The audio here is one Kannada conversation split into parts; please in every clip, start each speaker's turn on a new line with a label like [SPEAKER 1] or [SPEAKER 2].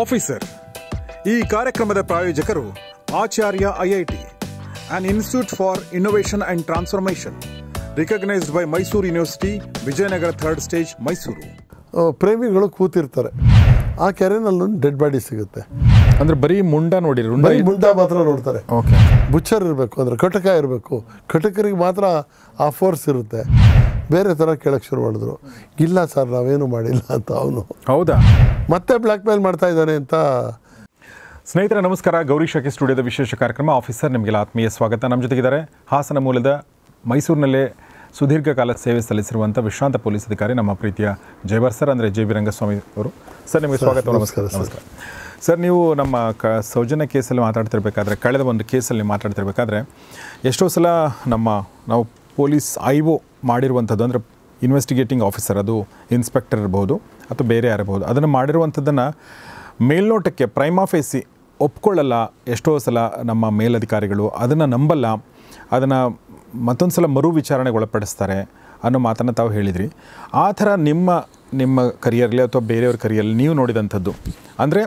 [SPEAKER 1] ಆಫೀಸರ್ ಈ ಕಾರ್ಯಕ್ರಮದ ಪ್ರಾಯೋಜಕರು Acharya IIT on institute for innovation and transformation recognised by Mysuru university Vijayanagar third stage Mysuru
[SPEAKER 2] ಪ್ರೇಮಿಗಳು ಕೂತಿರ್ತಾರೆ ಆ ಕೆರೆನಲ್ಲಿ ಡೆಡ್ ಬಾಡಿ ಸಿಗುತ್ತೆ ಅಂದ್ರೆ ಬರೀ ಮುಂಡ ಬರೀ ಮುಂಡ ಮಾತ್ರ ನೋಡ್ತಾರೆ ಬುಚ್ಚರ್ ಇರಬೇಕು ಅಂದ್ರೆ ಕಟಕ ಇರಬೇಕು ಕಟಕರಿಗೆ ಮಾತ್ರ ಆ ಫೋರ್ಸ್ ಇರುತ್ತೆ ಬೇರೆ ಥರ ಕೇಳಕ್ಕೆ ಶುರು ಮಾಡಿದ್ರು ಇಲ್ಲ ಸರ್ ನಾವೇನು ಮಾಡಿಲ್ಲ ಅಂತ ಅವನು ಹೌದಾ ಮತ್ತೆ ಬ್ಲ್ಯಾಕ್ ಮೇಲ್ ಮಾಡ್ತಾ ಇದ್ದಾನೆ ಅಂತ ಸ್ನೇಹಿತರ ನಮಸ್ಕಾರ ಗೌರಿ ಶಾಖೆ
[SPEAKER 1] ಸ್ಟುಡಿಯೋದ ವಿಶೇಷ ಕಾರ್ಯಕ್ರಮ ಆಫೀಸರ್ ನಿಮಗೆಲ್ಲ ಆತ್ಮೀಯ ಸ್ವಾಗತ ನಮ್ಮ ಜೊತೆಗಿದ್ದಾರೆ ಹಾಸನ ಮೂಲದ ಮೈಸೂರಿನಲ್ಲೇ ಸುದೀರ್ಘ ಕಾಲ ಸೇವೆ ಸಲ್ಲಿಸಿರುವಂಥ ವಿಶ್ರಾಂತ ಪೊಲೀಸ್ ಅಧಿಕಾರಿ ನಮ್ಮ ಪ್ರೀತಿಯ ಜೈವರ್ ಸರ್ ಅಂದರೆ ಜೆ ಬಿ ರಂಗಸ್ವಾಮಿ ಅವರು ಸರ್ ನಿಮಗೆ ಸ್ವಾಗತ ನಮಸ್ಕಾರ ನಮಸ್ಕಾರ ಸರ್ ನೀವು ನಮ್ಮ ಕ ಸೌಜನ್ಯ ಕೇಸಲ್ಲಿ ಮಾತಾಡ್ತಿರ್ಬೇಕಾದ್ರೆ ಕಳೆದ ಒಂದು ಕೇಸಲ್ಲಿ ಮಾತಾಡ್ತಿರ್ಬೇಕಾದ್ರೆ ಎಷ್ಟೋ ಸಲ ನಮ್ಮ ನಾವು ಪೊಲೀಸ್ ಐ ಒ ಮಾಡಿರುವಂಥದ್ದು ಅಂದರೆ ಇನ್ವೆಸ್ಟಿಗೇಟಿಂಗ್ ಆಫೀಸರ್ ಅದು ಇನ್ಸ್ಪೆಕ್ಟರ್ ಇರ್ಬೋದು ಅಥವಾ ಬೇರೆ ಯಾರಿರ್ಬೋದು ಅದನ್ನು ಮಾಡಿರುವಂಥದ್ದನ್ನು ಮೇಲ್ನೋಟಕ್ಕೆ ಪ್ರೈಮ್ ಆಫೀಸಿ ಒಪ್ಕೊಳ್ಳಲ್ಲ ಎಷ್ಟೋ ಸಲ ನಮ್ಮ ಮೇಲಧಿಕಾರಿಗಳು ಅದನ್ನು ನಂಬಲ್ಲ ಅದನ್ನು ಮತ್ತೊಂದು ಸಲ ಮರು ವಿಚಾರಣೆಗೆ ಒಳಪಡಿಸ್ತಾರೆ ಅನ್ನೋ ಮಾತನ್ನು ತಾವು ಹೇಳಿದ್ರಿ ಆ ಥರ ನಿಮ್ಮ ನಿಮ್ಮ ಕರಿಯರ್ಲಿ ಅಥವಾ ಬೇರೆಯವ್ರ ಕರಿಯರ್ಲಿ ನೀವು ನೋಡಿದಂಥದ್ದು ಅಂದರೆ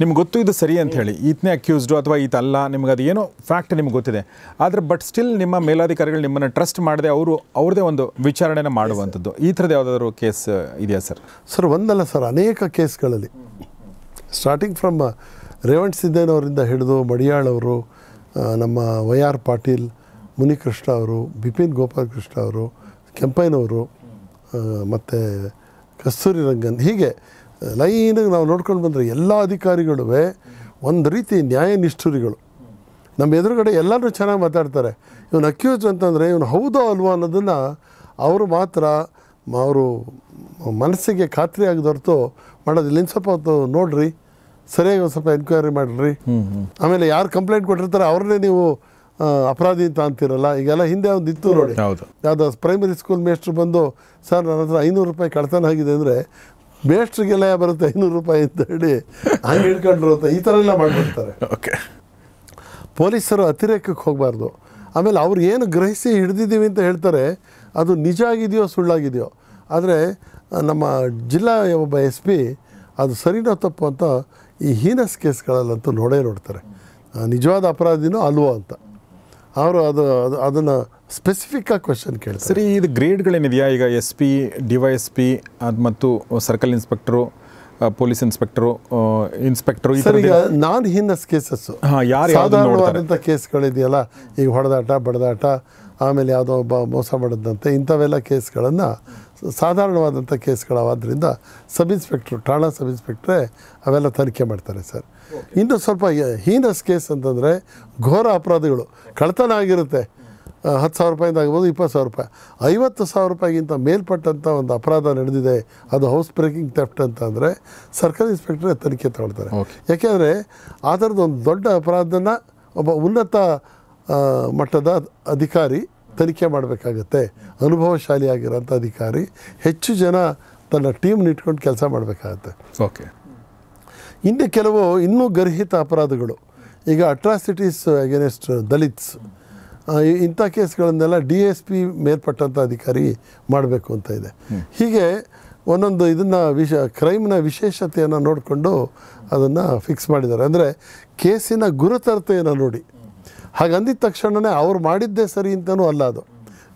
[SPEAKER 1] ನಿಮ್ಗೆ ಗೊತ್ತು ಇದು ಸರಿ ಅಂತ ಹೇಳಿ ಈತನೇ ಅಕ್ಯೂಸ್ಡು ಅಥವಾ ಈತಲ್ಲ ನಿಮ್ಗೆ ಅದು ಏನೋ ಫ್ಯಾಕ್ಟ್ ನಿಮ್ಗೆ ಗೊತ್ತಿದೆ ಆದರೆ ಬಟ್ ಸ್ಟಿಲ್ ನಿಮ್ಮ ಮೇಲಾಧಿಕಾರಿಗಳು ನಿಮ್ಮನ್ನು ಟ್ರಸ್ಟ್ ಮಾಡದೆ ಅವರು ಅವ್ರದೇ ಒಂದು ವಿಚಾರಣೆನ ಮಾಡುವಂಥದ್ದು ಈ ಥರದ ಯಾವುದಾದ್ರು ಕೇಸ್ ಇದೆಯಾ ಸರ್
[SPEAKER 2] ಸರ್ ಒಂದಲ್ಲ ಸರ್ ಅನೇಕ ಕೇಸ್ಗಳಲ್ಲಿ ಸ್ಟಾರ್ಟಿಂಗ್ ಫ್ರಮ್ uh, ರೇವಂತ್ ಸಿದ್ದೇನವರಿಂದ ಹಿಡಿದು ಮಡಿಯಾಳ್ ಅವರು ನಮ್ಮ ವೈ ಆರ್ ಪಾಟೀಲ್ ಮುನಿಕೃಷ್ಣ ಅವರು ಬಿಪಿನ್ ಗೋಪಾಲಕೃಷ್ಣ ಅವರು ಕೆಂಪಯ್ಯನವರು ಮತ್ತು ಕಸ್ತೂರಿ ರಂಗನ್ ಹೀಗೆ ಲೈನಾಗಿ ನಾವು ನೋಡ್ಕೊಂಡು ಬಂದರೆ ಎಲ್ಲ ಅಧಿಕಾರಿಗಳು ಒಂದು ರೀತಿ ನಿಷ್ಠುರಿಗಳು ನಮ್ಮ ಎದುರುಗಡೆ ಎಲ್ಲರೂ ಚೆನ್ನಾಗಿ ಮಾತಾಡ್ತಾರೆ ಇವನು ಅಕ್ಯೂಸ್ ಅಂತಂದರೆ ಇವನು ಹೌದೋ ಅಲ್ವೋ ಅನ್ನೋದನ್ನು ಅವರು ಮಾತ್ರ ಅವರು ಮನಸ್ಸಿಗೆ ಖಾತ್ರಿ ಆಗದೊರ್ತು ಹೊರತು ಮಾಡೋದಿಲ್ಲ ಇನ್ನು ಸ್ವಲ್ಪ ಹೊತ್ತು ನೋಡಿರಿ ಸರಿಯಾಗಿ ಒಂದು ಸ್ವಲ್ಪ ಎನ್ಕ್ವೈರಿ ಮಾಡಿರಿ ಆಮೇಲೆ ಯಾರು ಕಂಪ್ಲೇಂಟ್ ಕೊಟ್ಟಿರ್ತಾರೆ ಅವ್ರನ್ನೇ ನೀವು ಅಪರಾಧಿ ಅಂತ ಅಂತಿರಲ್ಲ ಈಗೆಲ್ಲ ಹಿಂದೆ ಒಂದು ಇತ್ತು ನೋಡಿ ಯಾವುದೋ ಪ್ರೈಮರಿ ಸ್ಕೂಲ್ ಮೇಸ್ಟ್ರು ಬಂದು ಸರ್ ನನ್ನ ಹತ್ರ ಐನೂರು ರೂಪಾಯಿ ಕಳ್ತನ ಆಗಿದೆ ಅಂದರೆ ಬೇಸ್ಟ್ರಿಗೆಲ್ಲ ಬರುತ್ತೆ ಐನೂರು ರೂಪಾಯಿ ಅಂತ ಹೇಳಿ ಹಂಗೆ ಹಿಡ್ಕೊಂಡ್ರು ಅಂತ ಈ ಥರ ಎಲ್ಲ ಮಾಡಿಬಿಡ್ತಾರೆ ಓಕೆ ಪೊಲೀಸರು ಅತಿರೇಕಕ್ಕೆ ಹೋಗಬಾರ್ದು ಆಮೇಲೆ ಅವ್ರು ಏನು ಗ್ರಹಿಸಿ ಹಿಡಿದಿದ್ದೀವಿ ಅಂತ ಹೇಳ್ತಾರೆ ಅದು ನಿಜ ಆಗಿದೆಯೋ ಸುಳ್ಳಾಗಿದೆಯೋ ಆದರೆ ನಮ್ಮ ಜಿಲ್ಲಾ ಒಬ್ಬ ಎಸ್ ಪಿ ಅದು ಸರಿನೋ ತಪ್ಪು ಅಂತ ಈ ಹೀನಸ್ ಕೇಸ್ಗಳಲ್ಲಂತೂ ನೋಡೇ ನೋಡ್ತಾರೆ ನಿಜವಾದ ಅಪರಾಧಿನೋ ಅಲ್ವೋ ಅಂತ ಅವರು ಅದು ಅದು ಅದನ್ನು ಸ್ಪೆಸಿಫಿಕ್ ಆಗಿ ಕ್ವಶನ್ ಕೇಳಿ
[SPEAKER 1] ಸರಿ ಇದು ಗ್ರೇಡ್ಗಳೇನಿದೆಯಾ ಈಗ S P D Y S P ಅದು ಮತ್ತು circle inspector police inspector inspector sir ಈಗ
[SPEAKER 2] ನಾನ್ ಹೀನಸ್ ಕೇಸಸ್ಸು
[SPEAKER 1] ಸಾಧಾರಣವಾದಂಥ
[SPEAKER 2] ಕೇಸ್ಗಳಿದೆಯಲ್ಲ ಈಗ ಹೊಡೆದಾಟ ಬಡದಾಟ ಆಮೇಲೆ ಯಾವುದೋ ಒಬ್ಬ ಮೋಸ ಮಾಡಿದಂತೆ ಇಂಥವೆಲ್ಲ ಕೇಸ್ಗಳನ್ನು ಸಾಧಾರಣವಾದಂಥ ಕೇಸ್ಗಳಾದ್ದರಿಂದ ಸಬ್ ಇನ್ಸ್ಪೆಕ್ಟ್ರು ಠಾಣಾ ಸಬ್ ಇನ್ಸ್ಪೆಕ್ಟ್ರೆ ಅವೆಲ್ಲ ತನಿಖೆ ಮಾಡ್ತಾರೆ ಸರ್ ಇನ್ನು ಸ್ವಲ್ಪ ಹೀನಸ್ ಕೇಸ್ ಅಂತಂದರೆ ಘೋರ ಅಪರಾಧಗಳು ಕಳ್ತನ ಆಗಿರುತ್ತೆ ಹತ್ತು ಸಾವಿರ ರೂಪಾಯಿಂದ ಆಗ್ಬೋದು ಇಪ್ಪತ್ತು ಸಾವಿರ ರೂಪಾಯಿ ಐವತ್ತು ಸಾವಿರ ರೂಪಾಯಿಗಿಂತ ಮೇಲ್ಪಟ್ಟಂಥ ಒಂದು ಅಪರಾಧ ನಡೆದಿದೆ ಅದು ಹೌಸ್ ಬ್ರೇಕಿಂಗ್ ಥೆಫ್ಟ್ ಅಂತ ಅಂದರೆ ಸರ್ಕಲ್ ಇನ್ಸ್ಪೆಕ್ಟ್ರೇ ತನಿಖೆ ತಗೊಳ್ತಾರೆ ಯಾಕೆಂದರೆ ಆ ಥರದ್ದು ಒಂದು ದೊಡ್ಡ ಅಪರಾಧನ ಒಬ್ಬ ಉನ್ನತ ಮಟ್ಟದ ಅಧಿಕಾರಿ ತನಿಖೆ ಮಾಡಬೇಕಾಗತ್ತೆ ಅನುಭವಶಾಲಿ ಆಗಿರೋಂಥ ಅಧಿಕಾರಿ ಹೆಚ್ಚು ಜನ ತನ್ನ ಟೀಮ್ನ ಇಟ್ಕೊಂಡು ಕೆಲಸ ಮಾಡಬೇಕಾಗತ್ತೆ ಓಕೆ ಇನ್ನು ಕೆಲವು ಇನ್ನೂ ಗರ್ಹಿತ ಅಪರಾಧಗಳು ಈಗ ಅಟ್ರಾಸಿಟೀಸ್ ಅಗೇನೆಸ್ಟ್ ದಲಿತ್ಸ್ ಇಂಥ ಕೇಸ್ಗಳನ್ನೆಲ್ಲ ಡಿ ಎಸ್ ಪಿ ಮೇಲ್ಪಟ್ಟಂಥ ಅಧಿಕಾರಿ ಮಾಡಬೇಕು ಅಂತ ಇದೆ ಹೀಗೆ ಒಂದೊಂದು ಇದನ್ನು ವಿಶ ಕ್ರೈಮ್ನ ವಿಶೇಷತೆಯನ್ನು ನೋಡಿಕೊಂಡು ಅದನ್ನು ಫಿಕ್ಸ್ ಮಾಡಿದ್ದಾರೆ ಅಂದರೆ ಕೇಸಿನ ಗುರುತರತೆಯನ್ನು ನೋಡಿ ಹಾಗಂದಿದ ತಕ್ಷಣವೇ ಅವ್ರು ಮಾಡಿದ್ದೇ ಸರಿ ಅಂತಲೂ ಅಲ್ಲ ಅದು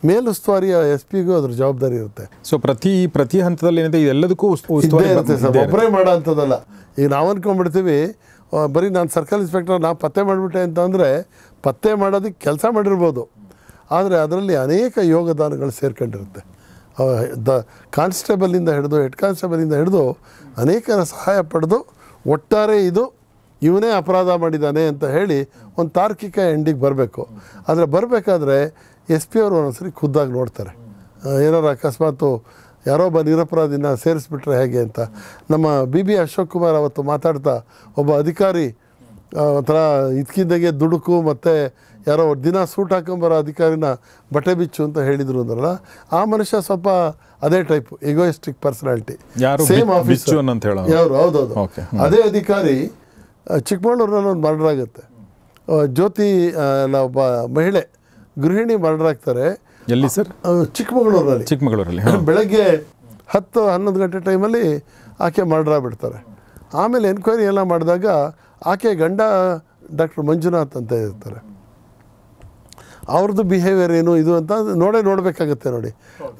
[SPEAKER 2] ಮೇಲುಸ್ತುವಾರಿಯ ಎಸ್ ಪಿಗೂ ಅದ್ರ ಜವಾಬ್ದಾರಿ ಇರುತ್ತೆ ಸೊ ಪ್ರತಿ ಪ್ರತಿ ಹಂತದಲ್ಲಿ ಏನಿದೆ ಇದೆಲ್ಲದಕ್ಕೂ ಇರುತ್ತೆ ಸರ್ ಒಬ್ಬರೇ ಮಾಡೋ ಅಂಥದ್ದಲ್ಲ ಈಗ ನಾವು ಅನ್ಕೊಂಡ್ಬಿಡ್ತೀವಿ ಬರೀ ನಾನು ಸರ್ಕಲ್ ಇನ್ಸ್ಪೆಕ್ಟರ್ ನಾವು ಪತ್ತೆ ಮಾಡಿಬಿಟ್ಟೆ ಅಂತಂದರೆ ಪತ್ತೆ ಮಾಡೋದಕ್ಕೆ ಕೆಲಸ ಮಾಡಿರ್ಬೋದು ಆದರೆ ಅದರಲ್ಲಿ ಅನೇಕ ಯೋಗದಾನಗಳು ಸೇರ್ಕೊಂಡಿರುತ್ತೆ ದ ಕಾನ್ಸ್ಟೇಬಲಿಂದ ಹಿಡಿದು ಹೆಡ್ ಕಾನ್ಸ್ಟೇಬಲಿಂದ ಹಿಡಿದು ಅನೇಕರ ಸಹಾಯ ಪಡೆದು ಒಟ್ಟಾರೆ ಇದು ಇವನೇ ಅಪರಾಧ ಮಾಡಿದ್ದಾನೆ ಅಂತ ಹೇಳಿ ಒಂದು ತಾರ್ಕಿಕ ಎಂಡಿಗೆ ಬರಬೇಕು ಆದರೆ ಬರಬೇಕಾದ್ರೆ ಎಸ್ ಪಿ ಅವರು ಒಂದೊಂದ್ಸರಿ ಖುದ್ದಾಗಿ ನೋಡ್ತಾರೆ ಏನಾರು ಅಕಸ್ಮಾತು ಒಬ್ಬ ನಿರಪರಾಧಿನ ಸೇರಿಸ್ಬಿಟ್ರೆ ಹೇಗೆ ಅಂತ ನಮ್ಮ ಬಿ ಬಿ ಅಶೋಕ್ ಕುಮಾರ್ ಅವತ್ತು ಮಾತಾಡ್ತಾ ಒಬ್ಬ ಅಧಿಕಾರಿ ಒಂಥರ ಇದಕ್ಕಿದ್ದಾಗೆ ದುಡುಕು ಮತ್ತು ಯಾರೋ ದಿನ ಸೂಟ್ ಹಾಕೊಂಬರೋ ಅಧಿಕಾರಿನ ಬಟ್ಟೆ ಬಿಚ್ಚು ಅಂತ ಹೇಳಿದರು ಅಂದ್ರಲ್ಲ ಆ ಮನುಷ್ಯ ಸ್ವಲ್ಪ ಅದೇ type egoistic personality same office ಯಾರು ಹೌದೌದು ಅದೇ ಅಧಿಕಾರಿ ಚಿಕ್ಕಮಗಳೂರಿನಲ್ಲಿ ಒಂದು ಮರ್ಡರ್ ಆಗುತ್ತೆ ಜ್ಯೋತಿ ಒಬ್ಬ ಮಹಿಳೆ ಗೃಹಿಣಿ ಮರ್ಡರ್ ಆಗ್ತಾರೆ ಎಲ್ಲಿ ಸರ್ ಚಿಕ್ಕಮಗಳೂರಲ್ಲಿ ಚಿಕ್ಕಮಗಳೂರಲ್ಲಿ ಬೆಳಗ್ಗೆ ಹತ್ತು ಹನ್ನೊಂದು ಗಂಟೆ ಟೈಮಲ್ಲಿ ಆಕೆ ಮರ್ಡರ್ ಆಗಿಬಿಡ್ತಾರೆ ಆಮೇಲೆ ಎನ್ಕ್ವೈರಿ ಎಲ್ಲ ಮಾಡಿದಾಗ ಆಕೆ ಗಂಡ ಡಾಕ್ಟರ್ ಮಂಜುನಾಥ್ ಅಂತ ಇರ್ತಾರೆ ಅವ್ರದ್ದು ಬಿಹೇವಿಯರ್ ಏನು ಇದು ಅಂತ ನೋಡೇ ನೋಡಬೇಕಾಗತ್ತೆ ನೋಡಿ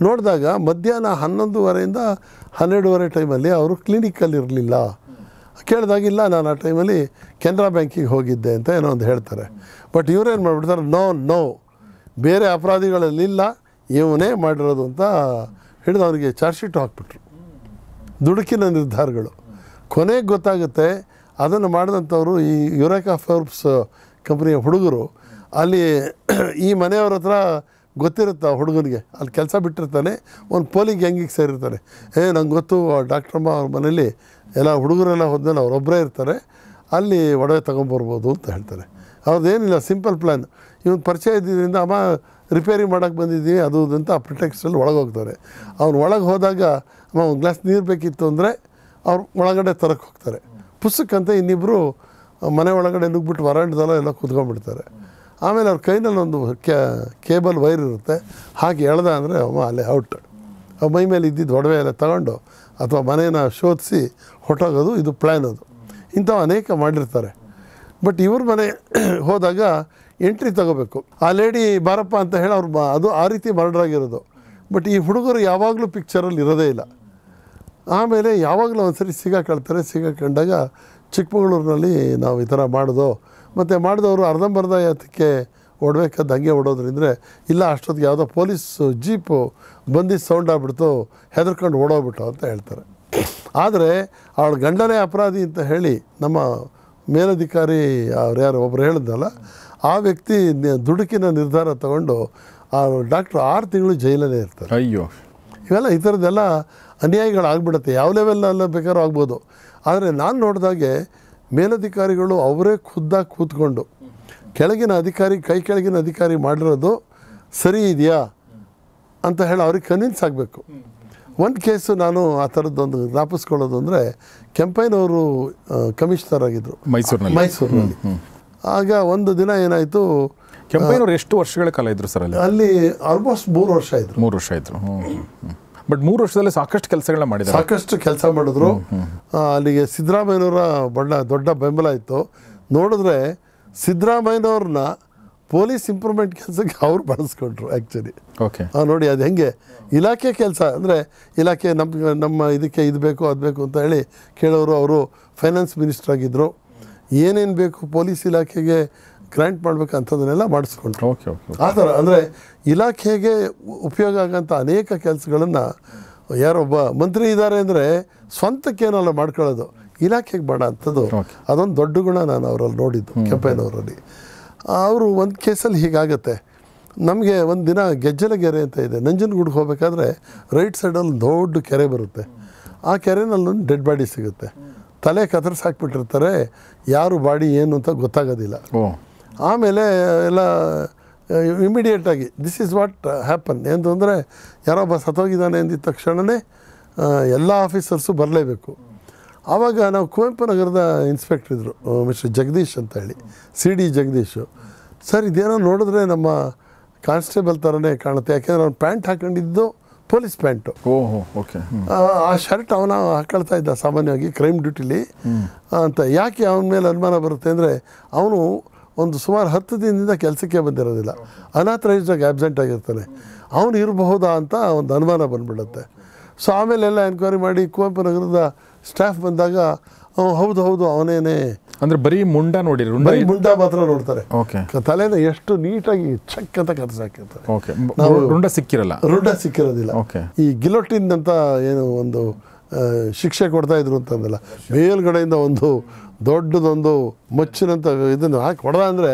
[SPEAKER 2] ನೋಡಿದಾಗ ಮಧ್ಯಾಹ್ನ ಹನ್ನೊಂದುವರೆಯಿಂದ ಹನ್ನೆರಡುವರೆ ಟೈಮಲ್ಲಿ ಅವರು ಕ್ಲಿನಿಕಲ್ಲಿರಲಿಲ್ಲ ಕೇಳಿದಾಗಿಲ್ಲ ನಾನು ಆ ಟೈಮಲ್ಲಿ ಕೆನರಾ ಬ್ಯಾಂಕಿಗೆ ಹೋಗಿದ್ದೆ ಅಂತ ಏನೋ ಒಂದು ಹೇಳ್ತಾರೆ ಬಟ್ ಇವರೇನು ಮಾಡಿಬಿಡ್ತಾರೆ ನೋ ನೋ ಬೇರೆ ಅಪರಾಧಿಗಳಲ್ಲಿಲ್ಲ ಇವನೇ ಮಾಡಿರೋದು ಅಂತ ಹಿಡಿದು ಅವರಿಗೆ ಚಾರ್ಜ್ ಶೀಟ್ ಹಾಕ್ಬಿಟ್ರು ದುಡುಕಿನ ನಿರ್ಧಾರಗಳು ಕೊನೆಗೆ ಗೊತ್ತಾಗುತ್ತೆ ಅದನ್ನು ಮಾಡಿದಂಥವ್ರು ಈ ಯುರೇಕಾ ಫೋರ್ಬ್ಸ್ ಕಂಪ್ನಿಯ ಹುಡುಗರು ಅಲ್ಲಿ ಈ ಮನೆಯವ್ರ ಹತ್ರ ಗೊತ್ತಿರುತ್ತೆ ಆ ಹುಡುಗನಿಗೆ ಅಲ್ಲಿ ಕೆಲಸ ಬಿಟ್ಟಿರ್ತಾನೆ ಒಂದು ಪೋಲಿಂಗ್ ಗ್ಯಾಂಗಿಗೆ ಸೇರಿರ್ತಾನೆ ಏ ನಂಗೆ ಗೊತ್ತು ಡಾಕ್ಟ್ರಮ್ಮ ಅವ್ರ ಮನೇಲಿ ಎಲ್ಲ ಹುಡುಗರೆಲ್ಲ ಹೋದ್ಮೇಲೆ ಅವರೊಬ್ಬರೇ ಇರ್ತಾರೆ ಅಲ್ಲಿ ಒಡವೆ ತೊಗೊಂಬರ್ಬೋದು ಅಂತ ಹೇಳ್ತಾರೆ ಅವ್ರದ್ದೇನಿಲ್ಲ ಸಿಂಪಲ್ ಪ್ಲ್ಯಾನ್ ಇವನು ಪರಿಚಯ ಇದ್ದಿದ್ದರಿಂದ ಅಮ್ಮ ರಿಪೇರಿ ಮಾಡೋಕ್ಕೆ ಬಂದಿದ್ದೀವಿ ಅದು ಅಂತ ಆ ಪ್ರಿಟೆಕ್ಸ್ಟಲ್ಲಿ ಒಳಗೆ ಹೋಗ್ತಾರೆ ಅವ್ನು ಒಳಗೆ ಹೋದಾಗ ಅಮ್ಮ ಒಂದು ಗ್ಲಾಸ್ ನೀರು ಬೇಕಿತ್ತು ಅಂದರೆ ಅವ್ರು ಒಳಗಡೆ ತರಕ್ಕೆ ಹೋಗ್ತಾರೆ ಪುಸ್ತಕ ಅಂತ ಇನ್ನಿಬ್ಬರು ಮನೆ ಒಳಗಡೆ ನುಗ್ಬಿಟ್ಟು ವರಾಂಡದಲ್ಲ ಎಲ್ಲ ಕುತ್ಕೊಂಡ್ಬಿಡ್ತಾರೆ ಆಮೇಲೆ ಅವ್ರ ಕೈನಲ್ಲಿ ಒಂದು ಕ್ಯಾ ಕೇಬಲ್ ವೈರ್ ಇರುತ್ತೆ ಹಾಗೆ ಎಳ್ದ ಅಂದರೆ ಅವ ಅಲ್ಲೇ ಔಟ್ ಅವ ಮೈ ಮೇಲೆ ಇದ್ದಿದ್ದು ಒಡವೆ ಎಲ್ಲ ತಗೊಂಡು ಅಥವಾ ಮನೇನ ಶೋಧಿಸಿ ಹೊಟ್ಟೋಗೋದು ಇದು ಪ್ಲ್ಯಾನ್ ಅದು ಇಂಥವು ಅನೇಕ ಮಾಡಿರ್ತಾರೆ ಬಟ್ ಇವ್ರ ಮನೆ ಹೋದಾಗ ಎಂಟ್ರಿ ತಗೋಬೇಕು ಆ ಲೇಡಿ ಬಾರಪ್ಪ ಅಂತ ಹೇಳಿ ಅವ್ರು ಅದು ಆ ರೀತಿ ಮರ್ಡರ್ ಆಗಿರೋದು ಬಟ್ ಈ ಹುಡುಗರು ಯಾವಾಗಲೂ ಪಿಕ್ಚರಲ್ಲಿ ಇರೋದೇ ಇಲ್ಲ ಆಮೇಲೆ ಯಾವಾಗಲೂ ಒಂದ್ಸರಿ ಸರಿ ಸಿಗಾಕೊಳ್ತಾರೆ ಸಿಗಾಕೊಂಡಾಗ ಚಿಕ್ಕಮಗಳೂರಿನಲ್ಲಿ ನಾವು ಈ ಥರ ಮಾಡಿದೋ ಮತ್ತು ಮಾಡಿದವರು ಅರ್ಧಂಬರ್ಧ ಯಾತಕ್ಕೆ ಓಡಬೇಕಾದ ಹಂಗೆ ಓಡೋದ್ರಿಂದ ಇಲ್ಲ ಅಷ್ಟೊತ್ತಿಗೆ ಯಾವುದೋ ಪೊಲೀಸು ಜೀಪು ಬಂದು ಸೌಂಡ್ ಆಗ್ಬಿಡ್ತು ಹೆದರ್ಕೊಂಡು ಓಡೋಗ್ಬಿಟ್ಟು ಅಂತ ಹೇಳ್ತಾರೆ ಆದರೆ ಅವಳ ಗಂಡನೇ ಅಪರಾಧಿ ಅಂತ ಹೇಳಿ ನಮ್ಮ ಮೇಲಧಿಕಾರಿ ಅವ್ರು ಯಾರು ಒಬ್ಬರು ಹೇಳಿದ್ನಲ್ಲ ಆ ವ್ಯಕ್ತಿ ದುಡುಕಿನ ನಿರ್ಧಾರ ತಗೊಂಡು ಆ ಡಾಕ್ಟ್ರು ಆರು ತಿಂಗಳು ಜೈಲಲ್ಲೇ ಇರ್ತಾರೆ ಅಯ್ಯೋ ಇವೆಲ್ಲ ಈ ಥರದ್ದೆಲ್ಲ ಅನ್ಯಾಯಿಗಳಾಗ್ಬಿಡುತ್ತೆ ಯಾವ ಲೆವೆಲ್ನಲ್ಲ ಬೇಕಾದ್ರೂ ಆಗ್ಬೋದು ಆದರೆ ನಾನು ನೋಡಿದಾಗೆ ಮೇಲಧಿಕಾರಿಗಳು ಅವರೇ ಖುದ್ದಾಗಿ ಕೂತ್ಕೊಂಡು ಕೆಳಗಿನ ಅಧಿಕಾರಿ ಕೈ ಕೆಳಗಿನ ಅಧಿಕಾರಿ ಮಾಡಿರೋದು ಸರಿ ಇದೆಯಾ ಅಂತ ಹೇಳಿ ಅವ್ರಿಗೆ ಕನ್ವಿನ್ಸ್ ಆಗಬೇಕು ಒಂದು ಕೇಸು ನಾನು ಆ ಥರದ್ದೊಂದು ಜ್ಞಾಪಿಸ್ಕೊಳ್ಳೋದು ಅಂದರೆ ಕೆಂಪೈನವರು ಕಮಿಷನರ್ ಆಗಿದ್ದರು ಮೈಸೂರಿನಲ್ಲಿ ಮೈಸೂರಿನಲ್ಲಿ ಆಗ ಒಂದು ದಿನ ಏನಾಯಿತು ಕೆಂಪೈನವರು
[SPEAKER 1] ಎಷ್ಟು ವರ್ಷಗಳ ಕಾಲ ಇದ್ರು ಸರ್ ಅಲ್ಲಿ
[SPEAKER 2] ಅಲ್ಲಿ ಆಲ್ಮೋಸ್ಟ್ ಮೂರು ವರ್ಷ ಇದ್ರು ಮೂರು ವರ್ಷ ಇದ್ರು ಬಟ್ ಮೂರು ವರ್ಷದಲ್ಲಿ ಸಾಕಷ್ಟು ಕೆಲಸಗಳನ್ನ ಮಾಡಿದ್ರು ಸಾಕಷ್ಟು ಕೆಲಸ ಮಾಡಿದ್ರು ಅಲ್ಲಿಗೆ ಸಿದ್ದರಾಮಯ್ಯನವರ ಬಣ್ಣ ದೊಡ್ಡ ಬೆಂಬಲ ಇತ್ತು ನೋಡಿದ್ರೆ ಸಿದ್ದರಾಮಯ್ಯನವ್ರನ್ನ ಪೊಲೀಸ್ ಇಂಪ್ರೂವ್ಮೆಂಟ್ ಕೆಲಸಕ್ಕೆ ಅವ್ರು ಬಳಸ್ಕೊಂಡ್ರು ಆ್ಯಕ್ಚುಲಿ ಓಕೆ ನೋಡಿ ಅದು ಹೆಂಗೆ ಇಲಾಖೆ ಕೆಲಸ ಅಂದರೆ ಇಲಾಖೆ ನಮ್ಮ ನಮ್ಮ ಇದಕ್ಕೆ ಇದು ಬೇಕು ಅದು ಬೇಕು ಅಂತ ಹೇಳಿ ಕೇಳೋರು ಅವರು ಫೈನಾನ್ಸ್ ಮಿನಿಸ್ಟ್ರ್ ಆಗಿದ್ದರು ಏನೇನು ಬೇಕು ಪೊಲೀಸ್ ಇಲಾಖೆಗೆ ಗ್ರ್ಯಾಂಟ್ ಮಾಡಬೇಕು ಅಂಥದನ್ನೆಲ್ಲ ಮಾಡಿಸ್ಕೊಂಡ್ರು ಓಕೆ ಓಕೆ ಆ ಥರ ಅಂದರೆ ಇಲಾಖೆಗೆ ಉಪಯೋಗ ಆಗೋಂಥ ಅನೇಕ ಕೆಲಸಗಳನ್ನು ಯಾರೊಬ್ಬ ಮಂತ್ರಿ ಇದ್ದಾರೆ ಅಂದರೆ ಸ್ವಂತಕ್ಕೇನಲ್ಲ ಮಾಡ್ಕೊಳ್ಳೋದು ಇಲಾಖೆಗೆ ಬೇಡ ಅಂಥದ್ದು ಅದೊಂದು ದೊಡ್ಡ ಗುಣ ನಾನು ಅವರಲ್ಲಿ ನೋಡಿದ್ದು ಕೆಂಪೇನವರಲ್ಲಿ ಅವರು ಒಂದು ಕೇಸಲ್ಲಿ ಹೀಗಾಗತ್ತೆ ನಮಗೆ ಒಂದು ದಿನ ಗೆಜ್ಜಲಗೆರೆ ಅಂತ ಇದೆ ನಂಜನಗೂಡಿಗೆ ಹೋಗಬೇಕಾದ್ರೆ ರೈಟ್ ಸೈಡಲ್ಲಿ ದೊಡ್ಡ ಕೆರೆ ಬರುತ್ತೆ ಆ ಒಂದು ಡೆಡ್ ಬಾಡಿ ಸಿಗುತ್ತೆ ತಲೆ ಕದರ್ಸಿ ಹಾಕ್ಬಿಟ್ಟಿರ್ತಾರೆ ಯಾರು ಬಾಡಿ ಏನು ಅಂತ ಗೊತ್ತಾಗೋದಿಲ್ಲ ಆಮೇಲೆ ಎಲ್ಲ ಇಮಿಡಿಯೇಟಾಗಿ ದಿಸ್ ಈಸ್ ವಾಟ್ ಹ್ಯಾಪನ್ ಯಾರೋ ಯಾರೊಬ್ಬ ಸತ್ತೋಗಿದ್ದಾನೆ ಎಂದಿದ್ದ ತಕ್ಷಣವೇ ಎಲ್ಲ ಆಫೀಸರ್ಸು ಬರಲೇಬೇಕು ಆವಾಗ ನಾವು ಕುವೆಂಪು ನಗರದ ಇನ್ಸ್ಪೆಕ್ಟರ್ ಇದ್ದರು ಮಿಸ್ಟರ್ ಜಗದೀಶ್ ಅಂತ ಹೇಳಿ ಸಿ ಡಿ ಜಗದೀಶು ಸರ್ ಇದೇನೋ ನೋಡಿದ್ರೆ ನಮ್ಮ ಕಾನ್ಸ್ಟೇಬಲ್ ಥರನೇ ಕಾಣುತ್ತೆ ಯಾಕೆಂದರೆ ಅವ್ನು ಪ್ಯಾಂಟ್ ಹಾಕೊಂಡಿದ್ದು ಪೊಲೀಸ್ ಪ್ಯಾಂಟು ಓಹೋ ಓಕೆ ಆ ಶರ್ಟ್ ಅವನ ಹಾಕೊಳ್ತಾ ಇದ್ದ ಸಾಮಾನ್ಯವಾಗಿ ಕ್ರೈಮ್ ಡ್ಯೂಟಿಲಿ ಅಂತ ಯಾಕೆ ಅವನ ಮೇಲೆ ಅನುಮಾನ ಬರುತ್ತೆ ಅಂದರೆ ಅವನು ಒಂದು ಸುಮಾರು ಹತ್ತು ದಿನದಿಂದ ಕೆಲಸಕ್ಕೆ ಬಂದಿರೋದಿಲ್ಲ ಆಗಿ ಆಬ್ಸೆಂಟ್ ಆಗಿರ್ತಾನೆ ಅವನು ಇರಬಹುದಾ ಅಂತ ಒಂದು ಅನುಮಾನ ಬಂದ್ಬಿಡುತ್ತೆ ಸೊ ಆಮೇಲೆಲ್ಲ ಎನ್ಕ್ವೈರಿ ಮಾಡಿ ಕುವೆಂಪು ನಗರದ ಸ್ಟಾಫ್ ಬಂದಾಗ ಹೌದು ಹೌದು ಅವನೇನೆ
[SPEAKER 1] ಅಂದ್ರೆ ಬರೀ ಮುಂಡ
[SPEAKER 2] ನೋಡಿ ಬರೀ ಮುಂಡ ಮಾತ್ರ ನೋಡ್ತಾರೆ ತಲೆನ ಎಷ್ಟು ನೀಟಾಗಿ ಚಕ್ ಅಂತ ಕತ್ಸಾಕಿರ್ತಾರೆ ನಾವು ರುಂಡ ಸಿಕ್ಕಿರಲ್ಲ ರುಂಡ ಸಿಕ್ಕಿರೋದಿಲ್ಲ ಈ ಗಿಲೋಟಿನ್ ಅಂತ ಏನು ಒಂದು ಶಿಕ್ಷೆ ಕೊಡ್ತಾಯಿದ್ರು ಅಂತಂದಲ್ಲ ಮೇಲ್ಗಡೆಯಿಂದ ಒಂದು ದೊಡ್ಡದೊಂದು ಮಚ್ಚಿನಂಥ ಇದನ್ನು ಹಾಕಿ ಹೊಡೆದ ಅಂದರೆ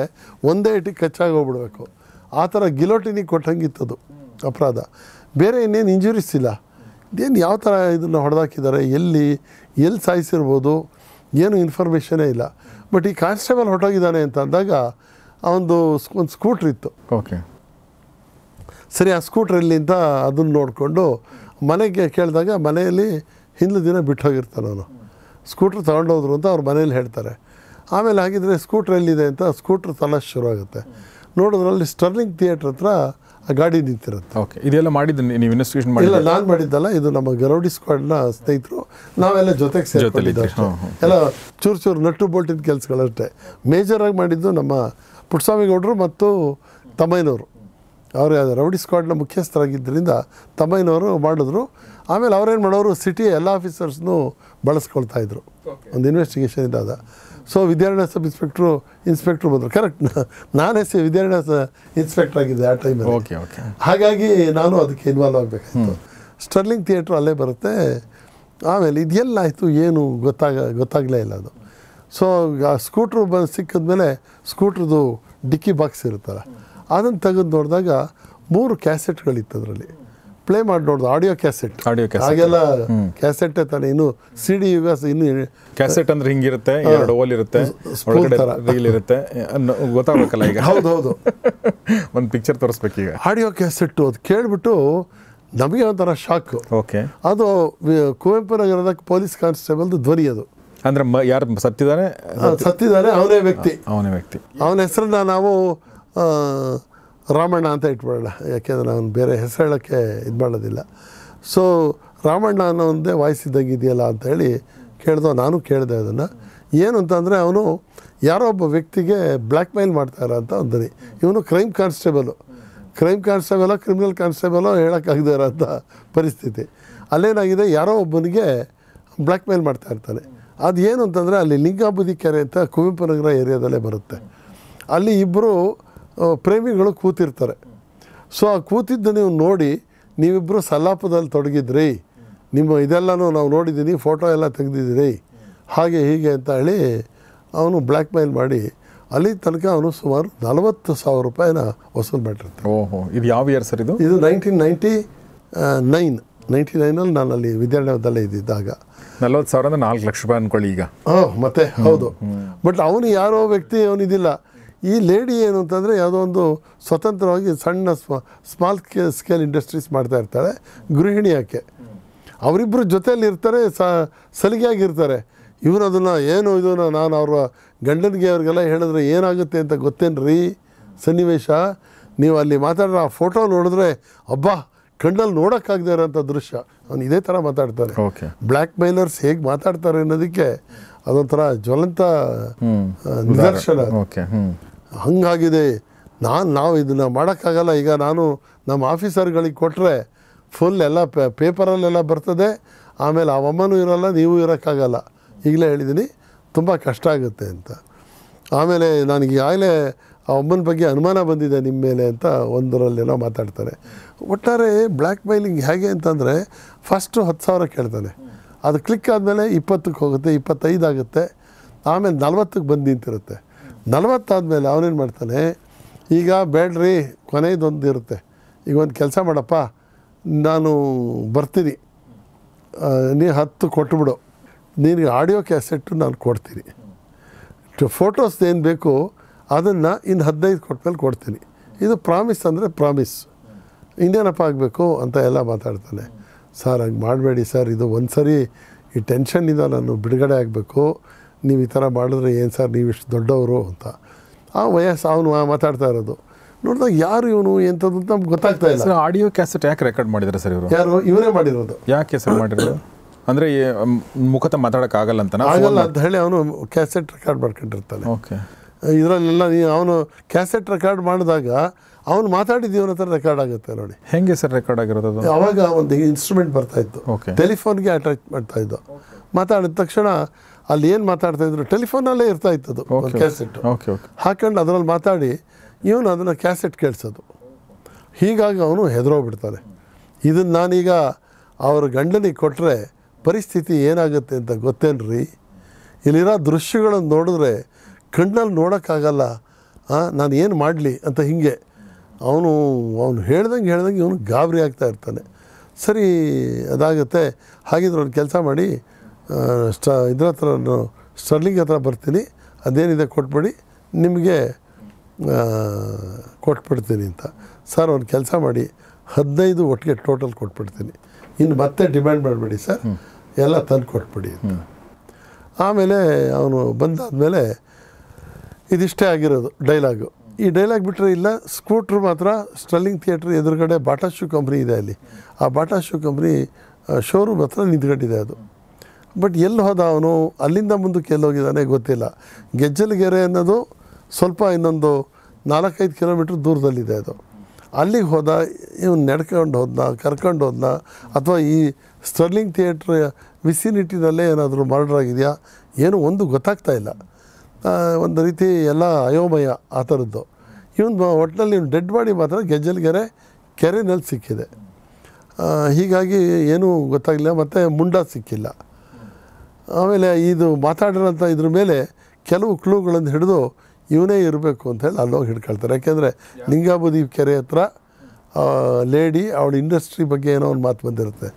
[SPEAKER 2] ಒಂದೇ ಇಟ್ಟಿಗೆ ಕಚ್ಚಾಗಿ ಹೋಗ್ಬಿಡ್ಬೇಕು ಆ ಥರ ಗಿಲೋಟಿನಿಗೆ ಅದು ಅಪರಾಧ ಬೇರೆ ಇನ್ನೇನು ಇಂಜುರೀಸ್ ಇಲ್ಲ ಇದೇನು ಯಾವ ಥರ ಇದನ್ನು ಹೊಡೆದಾಕಿದ್ದಾರೆ ಎಲ್ಲಿ ಎಲ್ಲಿ ಸಾಯಿಸಿರ್ಬೋದು ಏನು ಇನ್ಫಾರ್ಮೇಷನೇ ಇಲ್ಲ ಬಟ್ ಈ ಕಾನ್ಸ್ಟೇಬಲ್ ಹೊಟ್ಟೋಗಿದ್ದಾನೆ ಅಂತ ಅಂದಾಗ ಆ ಒಂದು ಒಂದು ಸ್ಕೂಟ್ರ್ ಇತ್ತು ಓಕೆ ಸರಿ ಆ ಸ್ಕೂಟ್ರಲ್ಲಿ ಅಂತ ಅದನ್ನು ನೋಡಿಕೊಂಡು ಮನೆಗೆ ಕೇಳಿದಾಗ ಮನೆಯಲ್ಲಿ ಹಿಂದಿನ ದಿನ ಬಿಟ್ಟು ಹೋಗಿರ್ತಾನೆ ಅವನು ಸ್ಕೂಟ್ರ್ ತೊಗೊಂಡೋದ್ರು ಅಂತ ಅವ್ರು ಮನೇಲಿ ಹೇಳ್ತಾರೆ ಆಮೇಲೆ ಹಾಗಿದ್ರೆ ಸ್ಕೂಟ್ರ್ ಎಲ್ಲಿದೆ ಅಂತ ಸ್ಕೂಟ್ರ್ ತಲಾಶ್ ಶುರು ಆಗುತ್ತೆ ನೋಡಿದ್ರೆ ಸ್ಟರ್ಲಿಂಗ್ ಥಿಯೇಟ್ರ್ ಹತ್ರ ಆ ಗಾಡಿ ನಿಂತಿರುತ್ತೆ ಓಕೆ ಇದೆಲ್ಲ
[SPEAKER 1] ಮಾಡಿದ್ದೀನಿ ನೀವು ಇನ್ವೆಸ್ಟಿಗೇಷನ್ ಮಾಡಿ ಇಲ್ಲ ನಾನು
[SPEAKER 2] ಮಾಡಿದ್ದಲ್ಲ ಇದು ನಮ್ಮ ಗರೌಡಿ ಸ್ಕ್ವಾಡ್ನ ಸ್ನೇಹಿತರು ನಾವೆಲ್ಲ ಜೊತೆಗೆ ಸೇರ್ಕೊಂಡಿದ್ದೆ ಎಲ್ಲ ಚೂರು ಚೂರು ನಟ್ಟು ಬೋಲ್ಟಿನ ಕೆಲಸಗಳಷ್ಟೇ ಮೇಜರಾಗಿ ಮಾಡಿದ್ದು ನಮ್ಮ ಪುಟ್ಸ್ವಾಮಿಗೌಡರು ಮತ್ತು ತಮ್ಮಯ್ಯನವರು ಅವರು ರೌಡಿ ಸ್ಕ್ವಾಡ್ನ ಮುಖ್ಯಸ್ಥರಾಗಿದ್ದರಿಂದ ತಮ್ಮಯ್ಯನವರು ಮಾಡಿದ್ರು ಆಮೇಲೆ ಅವ್ರೇನು ಮಾಡೋರು ಸಿಟಿಯ ಎಲ್ಲ ಆಫೀಸರ್ಸ್ನೂ ಬಳಸ್ಕೊಳ್ತಾ ಇದ್ರು ಒಂದು ಇನ್ವೆಸ್ಟಿಗೇಷನ್ ಇದ್ದಾದ so Vidyaranya sub inspector inspector ಬಂದರು ಕರೆಕ್ಟ್ ನಾನು ಸಿ ವಿದ್ಯಾರಣ್ಯ ಸ ಆಗಿದ್ದೆ ಆ ಟೈಮಲ್ಲಿ ಓಕೆ ಓಕೆ ಹಾಗಾಗಿ ನಾನು ಅದಕ್ಕೆ ಇನ್ವಾಲ್ವ್ ಆಗಬೇಕಾಯಿತು ಸ್ಟರ್ಲಿಂಗ್ ಥಿಯೇಟ್ರ್ ಅಲ್ಲೇ ಬರುತ್ತೆ ಆಮೇಲೆ ಇದೆಲ್ಲ ಆಯಿತು ಏನು ಗೊತ್ತಾಗ ಗೊತ್ತಾಗಲೇ ಇಲ್ಲ ಅದು ಸೊ ಸ್ಕೂಟ್ರು ಬಂದು ಸಿಕ್ಕಿದ್ಮೇಲೆ ಸ್ಕೂಟ್ರದ್ದು ಡಿಕ್ಕಿ ಬಾಕ್ಸ್ ಇರುತ್ತಲ್ಲ ಅದನ್ನು ತೆಗೆದು ನೋಡಿದಾಗ ಮೂರು ಕ್ಯಾಸೆಟ್ಗಳಿತ್ತು ಅದರಲ್ಲಿ ಪ್ಲೇ ಮಾಡಿ ನೋಡೋದು ಆಡಿಯೋ ಕ್ಯಾಸೆಟ್ ಆಡಿಯೋ ಹಾಗೆಲ್ಲ ಕ್ಯಾಸೆಟ್ ತಾನೆ ಇನ್ನು ಸಿ ಡಿ ಯುಗ ಇನ್ನು ಕ್ಯಾಸೆಟ್ ಅಂದ್ರೆ ಹಿಂಗಿರುತ್ತೆ ಎರಡು ಓಲ್ ಇರುತ್ತೆ ರೀಲ್ ಇರುತ್ತೆ ಗೊತ್ತಾಗಬೇಕಲ್ಲ ಈಗ ಹೌದು ಹೌದು ಒಂದು ಪಿಕ್ಚರ್ ತೋರಿಸ್ಬೇಕು ಈಗ ಆಡಿಯೋ ಕ್ಯಾಸೆಟ್ ಅದು ಕೇಳಿಬಿಟ್ಟು ನಮಗೆ ಒಂಥರ ಶಾಕ್ ಓಕೆ ಅದು ಕುವೆಂಪು ನಗರದ ಪೊಲೀಸ್ ಕಾನ್ಸ್ಟೇಬಲ್ದು ಧ್ವನಿ ಅದು
[SPEAKER 1] ಅಂದ್ರೆ ಯಾರು ಸತ್ತಿದ್ದಾರೆ ಸತ್ತಿದ್ದಾರೆ ಅವನೇ ವ್ಯಕ್ತಿ ಅವನೇ ವ್ಯಕ್ತಿ
[SPEAKER 2] ಅವನ ಹೆಸರನ್ನ ನಾವು ರಾಮಣ್ಣ ಅಂತ ಇಟ್ಬಿಡೋಣ ಯಾಕೆಂದರೆ ನಾನು ಬೇರೆ ಹೆಸರು ಹೇಳೋಕ್ಕೆ ಇದು ಮಾಡೋದಿಲ್ಲ ಸೊ ರಾಮಣ್ಣ ಅನ್ನೋ ಒಂದೇ ವಾಯ್ಸಿದ್ದಂಗೆ ಇದೆಯಲ್ಲ ಅಂತ ಹೇಳಿ ಕೇಳ್ದೋ ನಾನು ಕೇಳಿದೆ ಅದನ್ನು ಏನು ಅಂತಂದರೆ ಅವನು ಯಾರೋ ಒಬ್ಬ ವ್ಯಕ್ತಿಗೆ ಬ್ಲ್ಯಾಕ್ ಮೇಲ್ ಮಾಡ್ತಾರ ಅಂತ ಒಂದರಿ ಇವನು ಕ್ರೈಮ್ ಕಾನ್ಸ್ಟೇಬಲು ಕ್ರೈಮ್ ಕಾನ್ಸ್ಟೇಬಲೋ ಕ್ರಿಮಿನಲ್ ಕಾನ್ಸ್ಟೇಬಲೋ ಹೇಳೋಕ್ಕಾಗದೇ ಅಂತ ಪರಿಸ್ಥಿತಿ ಅಲ್ಲೇನಾಗಿದೆ ಯಾರೋ ಒಬ್ಬನಿಗೆ ಬ್ಲ್ಯಾಕ್ ಮೇಲ್ ಮಾಡ್ತಾ ಇರ್ತಾನೆ ಅದು ಏನು ಅಂತಂದರೆ ಅಲ್ಲಿ ಲಿಂಗಾಬುದಿ ಕೆರೆ ಅಂತ ಕುವೆಂಪು ನಗರ ಏರಿಯಾದಲ್ಲೇ ಬರುತ್ತೆ ಅಲ್ಲಿ ಇಬ್ಬರು ಪ್ರೇಮಿಗಳು ಕೂತಿರ್ತಾರೆ ಸೊ ಆ ಕೂತಿದ್ದ ನೀವು ನೋಡಿ ನೀವಿಬ್ಬರು ಸಲ್ಲಾಪದಲ್ಲಿ ತೊಡಗಿದ್ರಿ ನಿಮ್ಮ ಇದೆಲ್ಲನೂ ನಾವು ನೋಡಿದ್ದೀನಿ ಫೋಟೋ ಎಲ್ಲ ತೆಗೆದಿದ್ದೀರಿ ಹಾಗೆ ಹೀಗೆ ಅಂತ ಹೇಳಿ ಅವನು ಬ್ಲ್ಯಾಕ್ ಮೇಲ್ ಮಾಡಿ ಅಲ್ಲಿ ತನಕ ಅವನು ಸುಮಾರು ನಲವತ್ತು ಸಾವಿರ ರೂಪಾಯಿನ ವಸೂಲು ಮಾಡಿರ್ತಾನೆ ಓಹೋ ಇದು ಯಾವ ಇಯರ್ ಸರ್ ಇದು ಇದು ನೈನ್ಟೀನ್ ನೈಂಟಿ ನೈನ್ ನೈಂಟಿ ನೈನಲ್ಲಿ ನಾನು ಅಲ್ಲಿ ವಿದ್ಯಾರ್ಥಿದಲ್ಲೇ ಇದ್ದಿದ್ದಾಗ ನಲವತ್ತು ಸಾವಿರ ಅಂದರೆ ನಾಲ್ಕು
[SPEAKER 1] ಲಕ್ಷ ರೂಪಾಯಿ ಅಂದ್ಕೊಳ್ಳಿ ಈಗ
[SPEAKER 2] ಹಾಂ ಮತ್ತೆ ಹೌದು ಬಟ್ ಅವನು ಯಾರೋ ವ್ಯಕ್ತಿ ಅವನಿದಿಲ್ಲ ಈ ಲೇಡಿ ಏನು ಅಂತಂದರೆ ಯಾವುದೋ ಒಂದು ಸ್ವತಂತ್ರವಾಗಿ ಸಣ್ಣ ಸ್ಮ ಸ್ಮಾಲ್ ಸ್ಕೇಲ್ ಇಂಡಸ್ಟ್ರೀಸ್ ಮಾಡ್ತಾ ಇರ್ತಾಳೆ ಗೃಹಿಣಿ ಆಕೆ ಅವರಿಬ್ಬರು ಜೊತೆಯಲ್ಲಿ ಇರ್ತಾರೆ ಸಲಿಗೆಯಾಗಿರ್ತಾರೆ ಇವರು ಅದನ್ನು ಏನು ಇದನ್ನು ನಾನು ಅವರ ಗಂಡನಿಗೆ ಅವ್ರಿಗೆಲ್ಲ ಹೇಳಿದ್ರೆ ಏನಾಗುತ್ತೆ ಅಂತ ರೀ ಸನ್ನಿವೇಶ ನೀವು ಅಲ್ಲಿ ಮಾತಾಡೋ ಆ ಫೋಟೋ ನೋಡಿದ್ರೆ ಅಬ್ಬಾ ಕಣ್ಣಲ್ಲಿ ನೋಡೋಕ್ಕಾಗದೆ ಇರೋಂಥ ದೃಶ್ಯ ಅವನು ಇದೇ ಥರ ಮಾತಾಡ್ತಾನೆ ಓಕೆ ಬ್ಲ್ಯಾಕ್ ಮೇಲರ್ಸ್ ಹೇಗೆ ಮಾತಾಡ್ತಾರೆ ಅನ್ನೋದಕ್ಕೆ ಅದೊಂಥರ ಜ್ವಲಂತ ನಿದರ್ಶನ ಹಂಗಾಗಿದೆ ನಾನು ನಾವು ಇದನ್ನು ಮಾಡೋಕ್ಕಾಗಲ್ಲ ಈಗ ನಾನು ನಮ್ಮ ಆಫೀಸರ್ಗಳಿಗೆ ಕೊಟ್ಟರೆ ಫುಲ್ ಎಲ್ಲ ಪೇಪರಲ್ಲೆಲ್ಲ ಬರ್ತದೆ ಆಮೇಲೆ ಅವಮ್ಮನೂ ಇರೋಲ್ಲ ನೀವು ಇರೋಕ್ಕಾಗಲ್ಲ ಈಗಲೇ ಹೇಳಿದ್ದೀನಿ ತುಂಬ ಕಷ್ಟ ಆಗುತ್ತೆ ಅಂತ ಆಮೇಲೆ ನನಗೆ ಆಗಲೇ ಆ ಅಮ್ಮನ ಬಗ್ಗೆ ಅನುಮಾನ ಬಂದಿದೆ ನಿಮ್ಮ ಮೇಲೆ ಅಂತ ಒಂದರಲ್ಲೆಲ್ಲ ಮಾತಾಡ್ತಾರೆ ಒಟ್ಟಾರೆ ಬ್ಲ್ಯಾಕ್ ಮೈಲಿಂಗ್ ಹೇಗೆ ಅಂತಂದರೆ ಫಸ್ಟು ಹತ್ತು ಸಾವಿರ ಕೇಳ್ತಾನೆ ಅದು ಕ್ಲಿಕ್ ಆದಮೇಲೆ ಇಪ್ಪತ್ತಕ್ಕೆ ಹೋಗುತ್ತೆ ಇಪ್ಪತ್ತೈದು ಆಗುತ್ತೆ ಆಮೇಲೆ ನಲ್ವತ್ತಕ್ಕೆ ಬಂದು ನಿಂತಿರುತ್ತೆ ನಲವತ್ತಾದಮೇಲೆ ಅವನೇನು ಮಾಡ್ತಾನೆ ಈಗ ಬೇಡ್ರಿ ಕೊನೆಯದೊಂದು ಇರುತ್ತೆ ಈಗ ಒಂದು ಕೆಲಸ ಮಾಡಪ್ಪ ನಾನು ಬರ್ತೀನಿ ನೀ ಹತ್ತು ಕೊಟ್ಟುಬಿಡು ನಿನಗೆ ಆಡಿಯೋ ಕ್ಯಾಸೆಟ್ಟು ನಾನು ಕೊಡ್ತೀನಿ ಫೋಟೋಸ್ ಏನು ಬೇಕು ಅದನ್ನು ಇನ್ನು ಹದಿನೈದು ಕೊಟ್ಮೇಲೆ ಕೊಡ್ತೀನಿ ಇದು ಪ್ರಾಮಿಸ್ ಅಂದರೆ ಪ್ರಾಮಿಸ್ ಇನ್ನೇನಪ್ಪ ಆಗಬೇಕು ಅಂತ ಎಲ್ಲ ಮಾತಾಡ್ತಾನೆ ಸರ್ ಹಂಗೆ ಮಾಡಬೇಡಿ ಸರ್ ಇದು ಒಂದು ಸರಿ ಈ ಟೆನ್ಷನ್ನಿಂದ ನಾನು ಬಿಡುಗಡೆ ಆಗಬೇಕು ನೀವು ಈ ಥರ ಮಾಡಿದ್ರೆ ಏನು ಸರ್ ನೀವು ಇಷ್ಟು ದೊಡ್ಡವರು ಅಂತ ಆ ವಯಸ್ಸು ಅವನು ಮಾತಾಡ್ತಾ ಇರೋದು ನೋಡಿದಾಗ ಯಾರು ಇವನು ಎಂಥದ್ದು ಅಂತ ನಮ್ಗೆ ಗೊತ್ತಾಗ್ತಾ ಇಲ್ಲ ಆಡಿಯೋ ಕ್ಯಾಸೆಟ್ ಯಾಕೆ
[SPEAKER 1] ರೆಕಾರ್ಡ್ ಮಾಡಿದ್ರೆ ಸರ್
[SPEAKER 2] ಇವರು ಯಾರು ಇವರೇ ಮಾಡಿರೋದು
[SPEAKER 1] ಯಾಕೆ ಸರ್ ಮಾಡಿರೋದು
[SPEAKER 2] ಅಂದರೆ ಮುಖತ
[SPEAKER 1] ಮಾತಾಡೋಕ್ಕಾಗಲ್ಲ ಅಂತ ಆಗಲ್ಲ ಅಂತ
[SPEAKER 2] ಹೇಳಿ ಅವನು ಕ್ಯಾಸೆಟ್ ರೆಕಾರ್ಡ್ ಮಾಡ್ಕೊಂಡಿರ್ತಾನೆ ಓಕೆ ಇದರಲ್ಲೆಲ್ಲ ನೀವು ಅವನು ಕ್ಯಾಸೆಟ್ ರೆಕಾರ್ಡ್ ಮಾಡಿದಾಗ ಅವನು ಮಾತಾಡಿದ್ದು ಹತ್ರ ರೆಕಾರ್ಡ್ ಆಗುತ್ತೆ ನೋಡಿ ಹೆಂಗೆ ಸರ್ ರೆಕಾರ್ಡ್ ಆಗಿರೋದು ಅವಾಗ ಒಂದು ಇನ್ಸ್ಟ್ರೂಮೆಂಟ್ ಬರ್ತಾ ಇತ್ತು ಟೆಲಿಫೋನ್ಗೆ ಅಟ್ಯಾಚ್ ಮಾಡ್ತಾ ಇದ್ದು ಮಾತಾಡಿದ ತಕ್ಷಣ ಅಲ್ಲಿ ಏನು ಮಾತಾಡ್ತಾ ಇದ್ರು ಟೆಲಿಫೋನಲ್ಲೇ ಇರ್ತಾ ಇತ್ತು ಒಂದು ಕ್ಯಾಸೆಟ್ ಹಾಕೊಂಡು ಅದರಲ್ಲಿ ಮಾತಾಡಿ ಇವನು ಅದನ್ನು ಕ್ಯಾಸೆಟ್ ಕೇಳಿಸೋದು ಹೀಗಾಗಿ ಅವನು ಹೆದರೋಗ್ಬಿಡ್ತಾನೆ ಇದನ್ನು ನಾನೀಗ ಅವ್ರ ಗಂಡನಿಗೆ ಕೊಟ್ಟರೆ ಪರಿಸ್ಥಿತಿ ಏನಾಗುತ್ತೆ ಅಂತ ಗೊತ್ತೇನ್ರಿ ಇಲ್ಲಿರೋ ದೃಶ್ಯಗಳನ್ನು ನೋಡಿದ್ರೆ ಕಣ್ಣಲ್ಲಿ ನೋಡೋಕ್ಕಾಗಲ್ಲ ನಾನು ಏನು ಮಾಡಲಿ ಅಂತ ಹೀಗೆ ಅವನು ಅವನು ಹೇಳ್ದಂಗೆ ಹೇಳ್ದಂಗೆ ಇವನು ಗಾಬರಿ ಆಗ್ತಾ ಇರ್ತಾನೆ ಸರಿ ಅದಾಗುತ್ತೆ ಹಾಗಿದ್ರೆ ಒಂದು ಕೆಲಸ ಮಾಡಿ ಸ್ಟ ಇದ್ರ ಹತ್ರ ಸ್ಟರ್ಲಿಂಗ್ ಹತ್ರ ಬರ್ತೀನಿ ಅದೇನಿದೆ ಕೊಟ್ಬಿಡಿ ನಿಮಗೆ ಕೊಟ್ಬಿಡ್ತೀನಿ ಅಂತ ಸರ್ ಒಂದು ಕೆಲಸ ಮಾಡಿ ಹದಿನೈದು ಒಟ್ಟಿಗೆ ಟೋಟಲ್ ಕೊಟ್ಬಿಡ್ತೀನಿ ಇನ್ನು ಮತ್ತೆ ಡಿಮ್ಯಾಂಡ್ ಮಾಡಬೇಡಿ ಸರ್ ಎಲ್ಲ ತಂದು ಕೊಟ್ಬಿಡಿ ಅಂತ ಆಮೇಲೆ ಅವನು ಬಂದಾದಮೇಲೆ ಇದಿಷ್ಟೇ ಆಗಿರೋದು ಡೈಲಾಗು ಈ ಡೈಲಾಗ್ ಬಿಟ್ಟರೆ ಇಲ್ಲ ಸ್ಕೂಟ್ರ್ ಮಾತ್ರ ಸ್ಟರ್ಲಿಂಗ್ ಥಿಯೇಟ್ರ್ ಎದುರುಗಡೆ ಬಾಟಾ ಶೂ ಕಂಪ್ನಿ ಇದೆ ಅಲ್ಲಿ ಆ ಬಾಟಾ ಶೂ ಕಂಪ್ನಿ ಶೋರೂಮ್ ಹತ್ರ ನಿಂತ್ಕೊಂಡಿದೆ ಅದು ಬಟ್ ಎಲ್ಲಿ ಹೋದ ಅವನು ಅಲ್ಲಿಂದ ಮುಂದಕ್ಕೆ ಎಲ್ಲಿ ಹೋಗಿದ್ದಾನೆ ಗೊತ್ತಿಲ್ಲ ಗೆಜ್ಜಲಗೆರೆ ಅನ್ನೋದು ಸ್ವಲ್ಪ ಇನ್ನೊಂದು ನಾಲ್ಕೈದು ಕಿಲೋಮೀಟ್ರ್ ದೂರದಲ್ಲಿದೆ ಅದು ಅಲ್ಲಿಗೆ ಹೋದ ಇವನು ನಡ್ಕೊಂಡು ಹೋದ್ನ ಕರ್ಕೊಂಡು ಹೋದ್ನ ಅಥವಾ ಈ ಸ್ಟರ್ಲಿಂಗ್ ಥಿಯೇಟ್ರ್ ವಿಸಿನಿಟ್ಟಿನಲ್ಲೇ ಏನಾದರೂ ಮರ್ಡರ್ ಆಗಿದೆಯಾ ಏನು ಒಂದು ಗೊತ್ತಾಗ್ತಾ ಇಲ್ಲ ಒಂದು ರೀತಿ ಎಲ್ಲ ಅಯೋಮಯ ಆ ಥರದ್ದು ಇವನು ಒಟ್ಟಿನಲ್ಲಿ ಇವನು ಡೆಡ್ ಬಾಡಿ ಮಾತ್ರ ಗೆಜ್ಜಲ್ಗೆರೆ ಕೆರೆನಲ್ಲಿ ಸಿಕ್ಕಿದೆ ಹೀಗಾಗಿ ಏನೂ ಗೊತ್ತಾಗಲಿಲ್ಲ ಮತ್ತು ಮುಂಡ ಸಿಕ್ಕಿಲ್ಲ ಆಮೇಲೆ ಇದು ಮಾತಾಡಿರೋಂಥ ಇದ್ರ ಮೇಲೆ ಕೆಲವು ಕ್ಲೂಗಳನ್ನು ಹಿಡಿದು ಇವನೇ ಇರಬೇಕು ಅಂತ ಹೇಳಿ ಅಲ್ಲೋಗಿ ಹಿಡ್ಕೊಳ್ತಾರೆ ಯಾಕೆಂದರೆ ಲಿಂಗಾಬುದಿ ಕೆರೆ ಹತ್ರ ಲೇಡಿ ಅವಳ ಇಂಡಸ್ಟ್ರಿ ಬಗ್ಗೆ ಏನೋ ಒಂದು ಮಾತು ಬಂದಿರುತ್ತೆ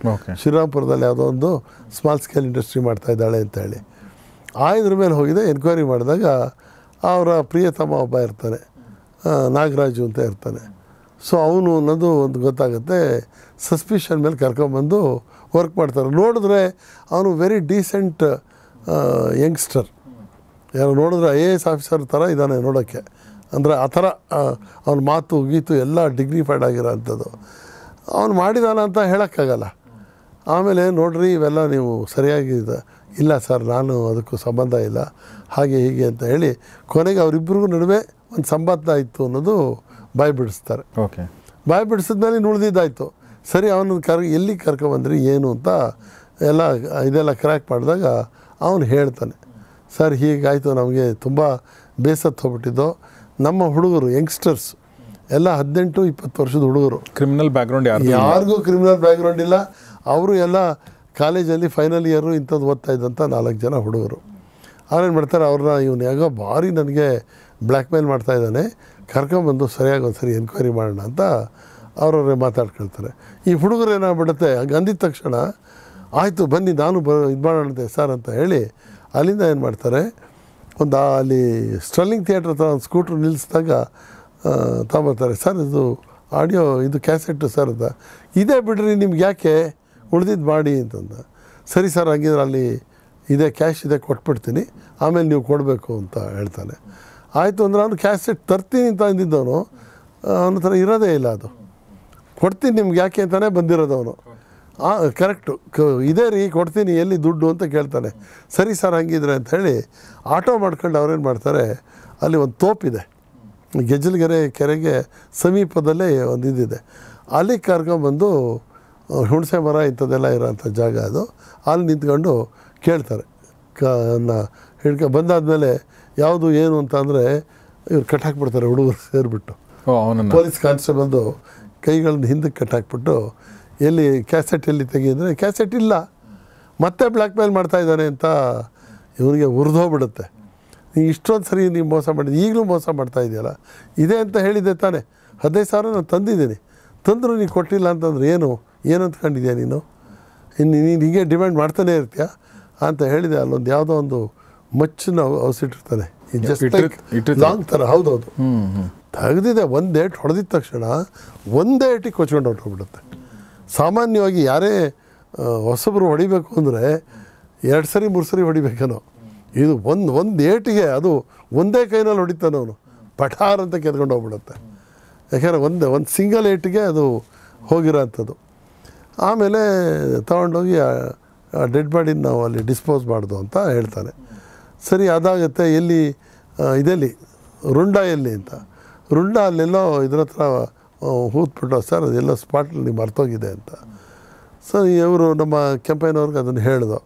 [SPEAKER 2] ಶ್ರೀರಾಮ್ಪುರದಲ್ಲಿ ಯಾವುದೋ ಒಂದು ಸ್ಮಾಲ್ ಸ್ಕೇಲ್ ಇಂಡಸ್ಟ್ರಿ ಮಾಡ್ತಾ ಇದ್ದಾಳೆ ಅಂತ ಹೇಳಿ ಆ ಇದ್ರ ಮೇಲೆ ಹೋಗಿದೆ ಎನ್ಕ್ವೈರಿ ಮಾಡಿದಾಗ ಅವರ ಪ್ರಿಯತಮ ಒಬ್ಬ ಇರ್ತಾನೆ ನಾಗರಾಜು ಅಂತ ಇರ್ತಾನೆ ಸೊ ಅವನು ಅನ್ನೋದು ಒಂದು ಗೊತ್ತಾಗುತ್ತೆ ಸಸ್ಪಿಷನ್ ಮೇಲೆ ಕರ್ಕೊಂಬಂದು ವರ್ಕ್ ಮಾಡ್ತಾರೆ ನೋಡಿದ್ರೆ ಅವನು ವೆರಿ ಡೀಸೆಂಟ್ ಯಂಗ್ಸ್ಟರ್ ಯಾರು ನೋಡಿದ್ರೆ ಐ ಎ ಎಸ್ ಆಫೀಸರ್ ಥರ ಇದ್ದಾನೆ ನೋಡೋಕ್ಕೆ ಅಂದರೆ ಆ ಥರ ಅವನ ಮಾತು ಗೀತು ಎಲ್ಲ ಡಿಗ್ನಿಫೈಡ್ ಆಗಿರೋ ಅಂಥದ್ದು ಅವನು ಮಾಡಿದಾನ ಅಂತ ಹೇಳೋಕ್ಕಾಗಲ್ಲ ಆಮೇಲೆ ನೋಡ್ರಿ ಇವೆಲ್ಲ ನೀವು ಸರಿಯಾಗಿದೆ ಇಲ್ಲ ಸರ್ ನಾನು ಅದಕ್ಕೂ ಸಂಬಂಧ ಇಲ್ಲ ಹಾಗೆ ಹೀಗೆ ಅಂತ ಹೇಳಿ ಕೊನೆಗೆ ಅವರಿಬ್ಬರಿಗೂ ನಡುವೆ ಒಂದು ಸಂಬಂಧ ಇತ್ತು ಅನ್ನೋದು ಬಾಯ್ ಬಿಡಿಸ್ತಾರೆ ಓಕೆ ಬಾಯಿ ಬಿಡಿಸಿದ್ಮೇಲೆ ನುಳಿದಿದ್ದಾಯಿತು ಸರಿ ಅವನು ಕರ್ ಎಲ್ಲಿ ಕರ್ಕೊಂಬಂದ್ರಿ ಏನು ಅಂತ ಎಲ್ಲ ಇದೆಲ್ಲ ಕ್ರ್ಯಾಕ್ ಮಾಡಿದಾಗ ಅವನು ಹೇಳ್ತಾನೆ ಸರ್ ಹೀಗಾಯಿತು ನಮಗೆ ತುಂಬ ಬೇಸತ್ತು ಹೋಗ್ಬಿಟ್ಟಿದ್ದು ನಮ್ಮ ಹುಡುಗರು ಯಂಗ್ಸ್ಟರ್ಸ್ ಎಲ್ಲ ಹದಿನೆಂಟು ಇಪ್ಪತ್ತು ವರ್ಷದ ಹುಡುಗರು ಕ್ರಿಮಿನಲ್ ಬ್ಯಾಕ್ಗ್ರೌಂಡ್ ಯಾರಿಗೂ ಕ್ರಿಮಿನಲ್ ಬ್ಯಾಕ್ಗ್ರೌಂಡ್ ಇಲ್ಲ ಅವರು ಎಲ್ಲ ಕಾಲೇಜಲ್ಲಿ ಫೈನಲ್ ಇಯರು ಇಂಥದ್ದು ಓದ್ತಾ ಇದ್ದಂಥ ನಾಲ್ಕು ಜನ ಹುಡುಗರು ಅವ್ರೇನು ಮಾಡ್ತಾರೆ ಅವ್ರನ್ನ ಇವನು ಯಾಕೋ ಭಾರಿ ನನಗೆ ಬ್ಲ್ಯಾಕ್ ಮೇಲ್ ಮಾಡ್ತಾ ಇದ್ದಾನೆ ಕರ್ಕೊಂಬಂದು ಸರಿಯಾಗಿ ಒಂದು ಸರಿ ಎನ್ಕ್ವೈರಿ ಮಾಡೋಣ ಅಂತ ಅವರವ್ರೆ ಮಾತಾಡ್ಕೊಳ್ತಾರೆ ಈ ಹುಡುಗರು ಏನಾಗ್ಬಿಡುತ್ತೆ ಅಂದಿದ್ದ ತಕ್ಷಣ ಆಯಿತು ಬನ್ನಿ ನಾನು ಬ ಇದು ಮಾಡೋಣ ಸರ್ ಅಂತ ಹೇಳಿ ಅಲ್ಲಿಂದ ಏನು ಮಾಡ್ತಾರೆ ಒಂದು ಅಲ್ಲಿ ಸ್ಟ್ರಲ್ಲಿಂಗ್ ಥಿಯೇಟ್ರ್ ಹತ್ರ ಒಂದು ಸ್ಕೂಟ್ರ್ ನಿಲ್ಲಿಸಿದಾಗ ತಗೊಂಬರ್ತಾರೆ ಸರ್ ಇದು ಆಡಿಯೋ ಇದು ಕ್ಯಾಸೆಟ್ಟು ಸರ್ ಅಂತ ಇದೇ ಬಿಡ್ರಿ ನಿಮ್ಗೆ ಯಾಕೆ ಉಳಿದಿದ್ದು ಮಾಡಿ ಅಂತಂದ ಸರಿ ಸರ್ ಹಂಗಿದ್ರೆ ಅಲ್ಲಿ ಇದೇ ಕ್ಯಾಶ್ ಇದೆ ಕೊಟ್ಬಿಡ್ತೀನಿ ಆಮೇಲೆ ನೀವು ಕೊಡಬೇಕು ಅಂತ ಹೇಳ್ತಾನೆ ಆಯಿತು ಅಂದರೆ ಅವನು ಕ್ಯಾಸೆಟ್ ತರ್ತೀನಿ ಅಂತ ಅಂದಿದ್ದವನು ಅವನ ಥರ ಇರೋದೇ ಇಲ್ಲ ಅದು ಕೊಡ್ತೀನಿ ನಿಮ್ಗೆ ಯಾಕೆ ಅಂತಾನೆ ಬಂದಿರೋದು ಅವನು ಕರೆಕ್ಟು ಕ ಇದೇ ರೀ ಕೊಡ್ತೀನಿ ಎಲ್ಲಿ ದುಡ್ಡು ಅಂತ ಕೇಳ್ತಾನೆ ಸರಿ ಸರ್ ಹಂಗಿದ್ರೆ ಅಂತ ಹೇಳಿ ಆಟೋ ಮಾಡ್ಕೊಂಡು ಅವ್ರೇನು ಮಾಡ್ತಾರೆ ಅಲ್ಲಿ ಒಂದು ತೋಪಿದೆ ಗೆಜ್ಜಲ್ಗೆರೆ ಕೆರೆಗೆ ಸಮೀಪದಲ್ಲೇ ಒಂದು ಇದಿದೆ ಅಲ್ಲಿ ಕರ್ಕೊಂಬಂದು ಹುಣಸೆ ಮರ ಇಂಥದ್ದೆಲ್ಲ ಇರೋಂಥ ಜಾಗ ಅದು ಅಲ್ಲಿ ನಿಂತ್ಕೊಂಡು ಕೇಳ್ತಾರೆ ಕನ್ನ ಹಿಡ್ಕೊ ಬಂದಾದಮೇಲೆ ಯಾವುದು ಏನು ಅಂತ ಅಂದರೆ ಇವ್ರು ಕಟ್ಟಾಕ್ಬಿಡ್ತಾರೆ ಹುಡುಗರು ಸೇರಿಬಿಟ್ಟು ಪೊಲೀಸ್ ಕಾನ್ಸ್ಟೇಬಲ್ದು ಕೈಗಳನ್ನ ಹಿಂದಕ್ಕೆ ಕಟ್ಟಾಕ್ಬಿಟ್ಟು ಎಲ್ಲಿ ಕ್ಯಾಸೆಟ್ ಎಲ್ಲಿ ತೆಗೆಯಿದ್ರೆ ಕ್ಯಾಸೆಟ್ ಇಲ್ಲ ಮತ್ತೆ ಬ್ಲ್ಯಾಕ್ ಮೇಲ್ ಇದ್ದಾನೆ ಅಂತ ಇವನಿಗೆ ಉರಿದೋಗ್ಬಿಡುತ್ತೆ ನೀವು ಇಷ್ಟೊಂದು ಸರಿ ನೀವು ಮೋಸ ಮಾಡಿದೆ ಈಗಲೂ ಮೋಸ ಮಾಡ್ತಾ ಇದೆಯಲ್ಲ ಇದೆ ಅಂತ ಹೇಳಿದ್ದೆ ತಾನೆ ಹದಿನೈದು ಸಾವಿರ ನಾನು ತಂದಿದ್ದೀನಿ ತಂದರು ನೀವು ಕೊಟ್ಟಿಲ್ಲ ಅಂತಂದ್ರೆ ಏನು ಏನು ಅಂದ್ಕೊಂಡಿದ್ಯಾ ನೀನು ಇನ್ನು ನೀನು ಹೀಗೆ ಡಿಮ್ಯಾಂಡ್ ಮಾಡ್ತಾನೆ ಇರ್ತೀಯ ಅಂತ ಹೇಳಿದೆ ಅಲ್ಲೊಂದು ಯಾವುದೋ ಒಂದು ಮಚ್ಚನ್ನು ಔಸಿಟ್ಟಿರ್ತಾನೆ ಜಸ್ಟ್ ಲಾಂಗ್ ಥರ ಹೌದೌದು ತೆಗೆದಿದೆ ಒಂದು ಏಟ್ ಹೊಡೆದಿದ್ದ ತಕ್ಷಣ ಒಂದೇ ಏಟಿಗೆ ಕೊಚ್ಕೊಂಡು ಹೊಟ್ಟೋಗ್ಬಿಡುತ್ತೆ ಸಾಮಾನ್ಯವಾಗಿ ಯಾರೇ ಹೊಸಬ್ರು ಹೊಡಿಬೇಕು ಅಂದರೆ ಎರಡು ಸರಿ ಮೂರು ಸರಿ ಹೊಡಿಬೇಕೇನೋ ಇದು ಒಂದು ಒಂದು ಏಟಿಗೆ ಅದು ಒಂದೇ ಕೈನಲ್ಲಿ ಹೊಡಿತಾನೆ ಅವನು ಪಠಾರ್ ಅಂತ ಕೆದ್ಕೊಂಡು ಹೋಗ್ಬಿಡುತ್ತೆ ಯಾಕೆಂದರೆ ಒಂದೇ ಒಂದು ಸಿಂಗಲ್ ಏಟಿಗೆ ಅದು ಹೋಗಿರೋ ಅಂಥದ್ದು ಆಮೇಲೆ ತಗೊಂಡೋಗಿ ಡೆಡ್ ಬಾಡಿನ ನಾವು ಅಲ್ಲಿ ಡಿಸ್ಪೋಸ್ ಮಾಡ್ದು ಅಂತ ಹೇಳ್ತಾನೆ ಸರಿ ಅದಾಗುತ್ತೆ ಎಲ್ಲಿ ಇದೆಲ್ಲಿ ರುಂಡ ಎಲ್ಲಿ ಅಂತ ರುಂಡ ಅಲ್ಲೆಲ್ಲೋ ಇದ್ರ ಹತ್ರ ಹೂತ್ಬಿಟ್ಟು ಸರ್ ಅದೆಲ್ಲ ನೀವು ಮರ್ತೋಗಿದೆ ಅಂತ ಸರ್ ಇವರು ನಮ್ಮ ಕೆಂಪೈನವ್ರಿಗೆ ಅದನ್ನು ಹೇಳಿದ್ರು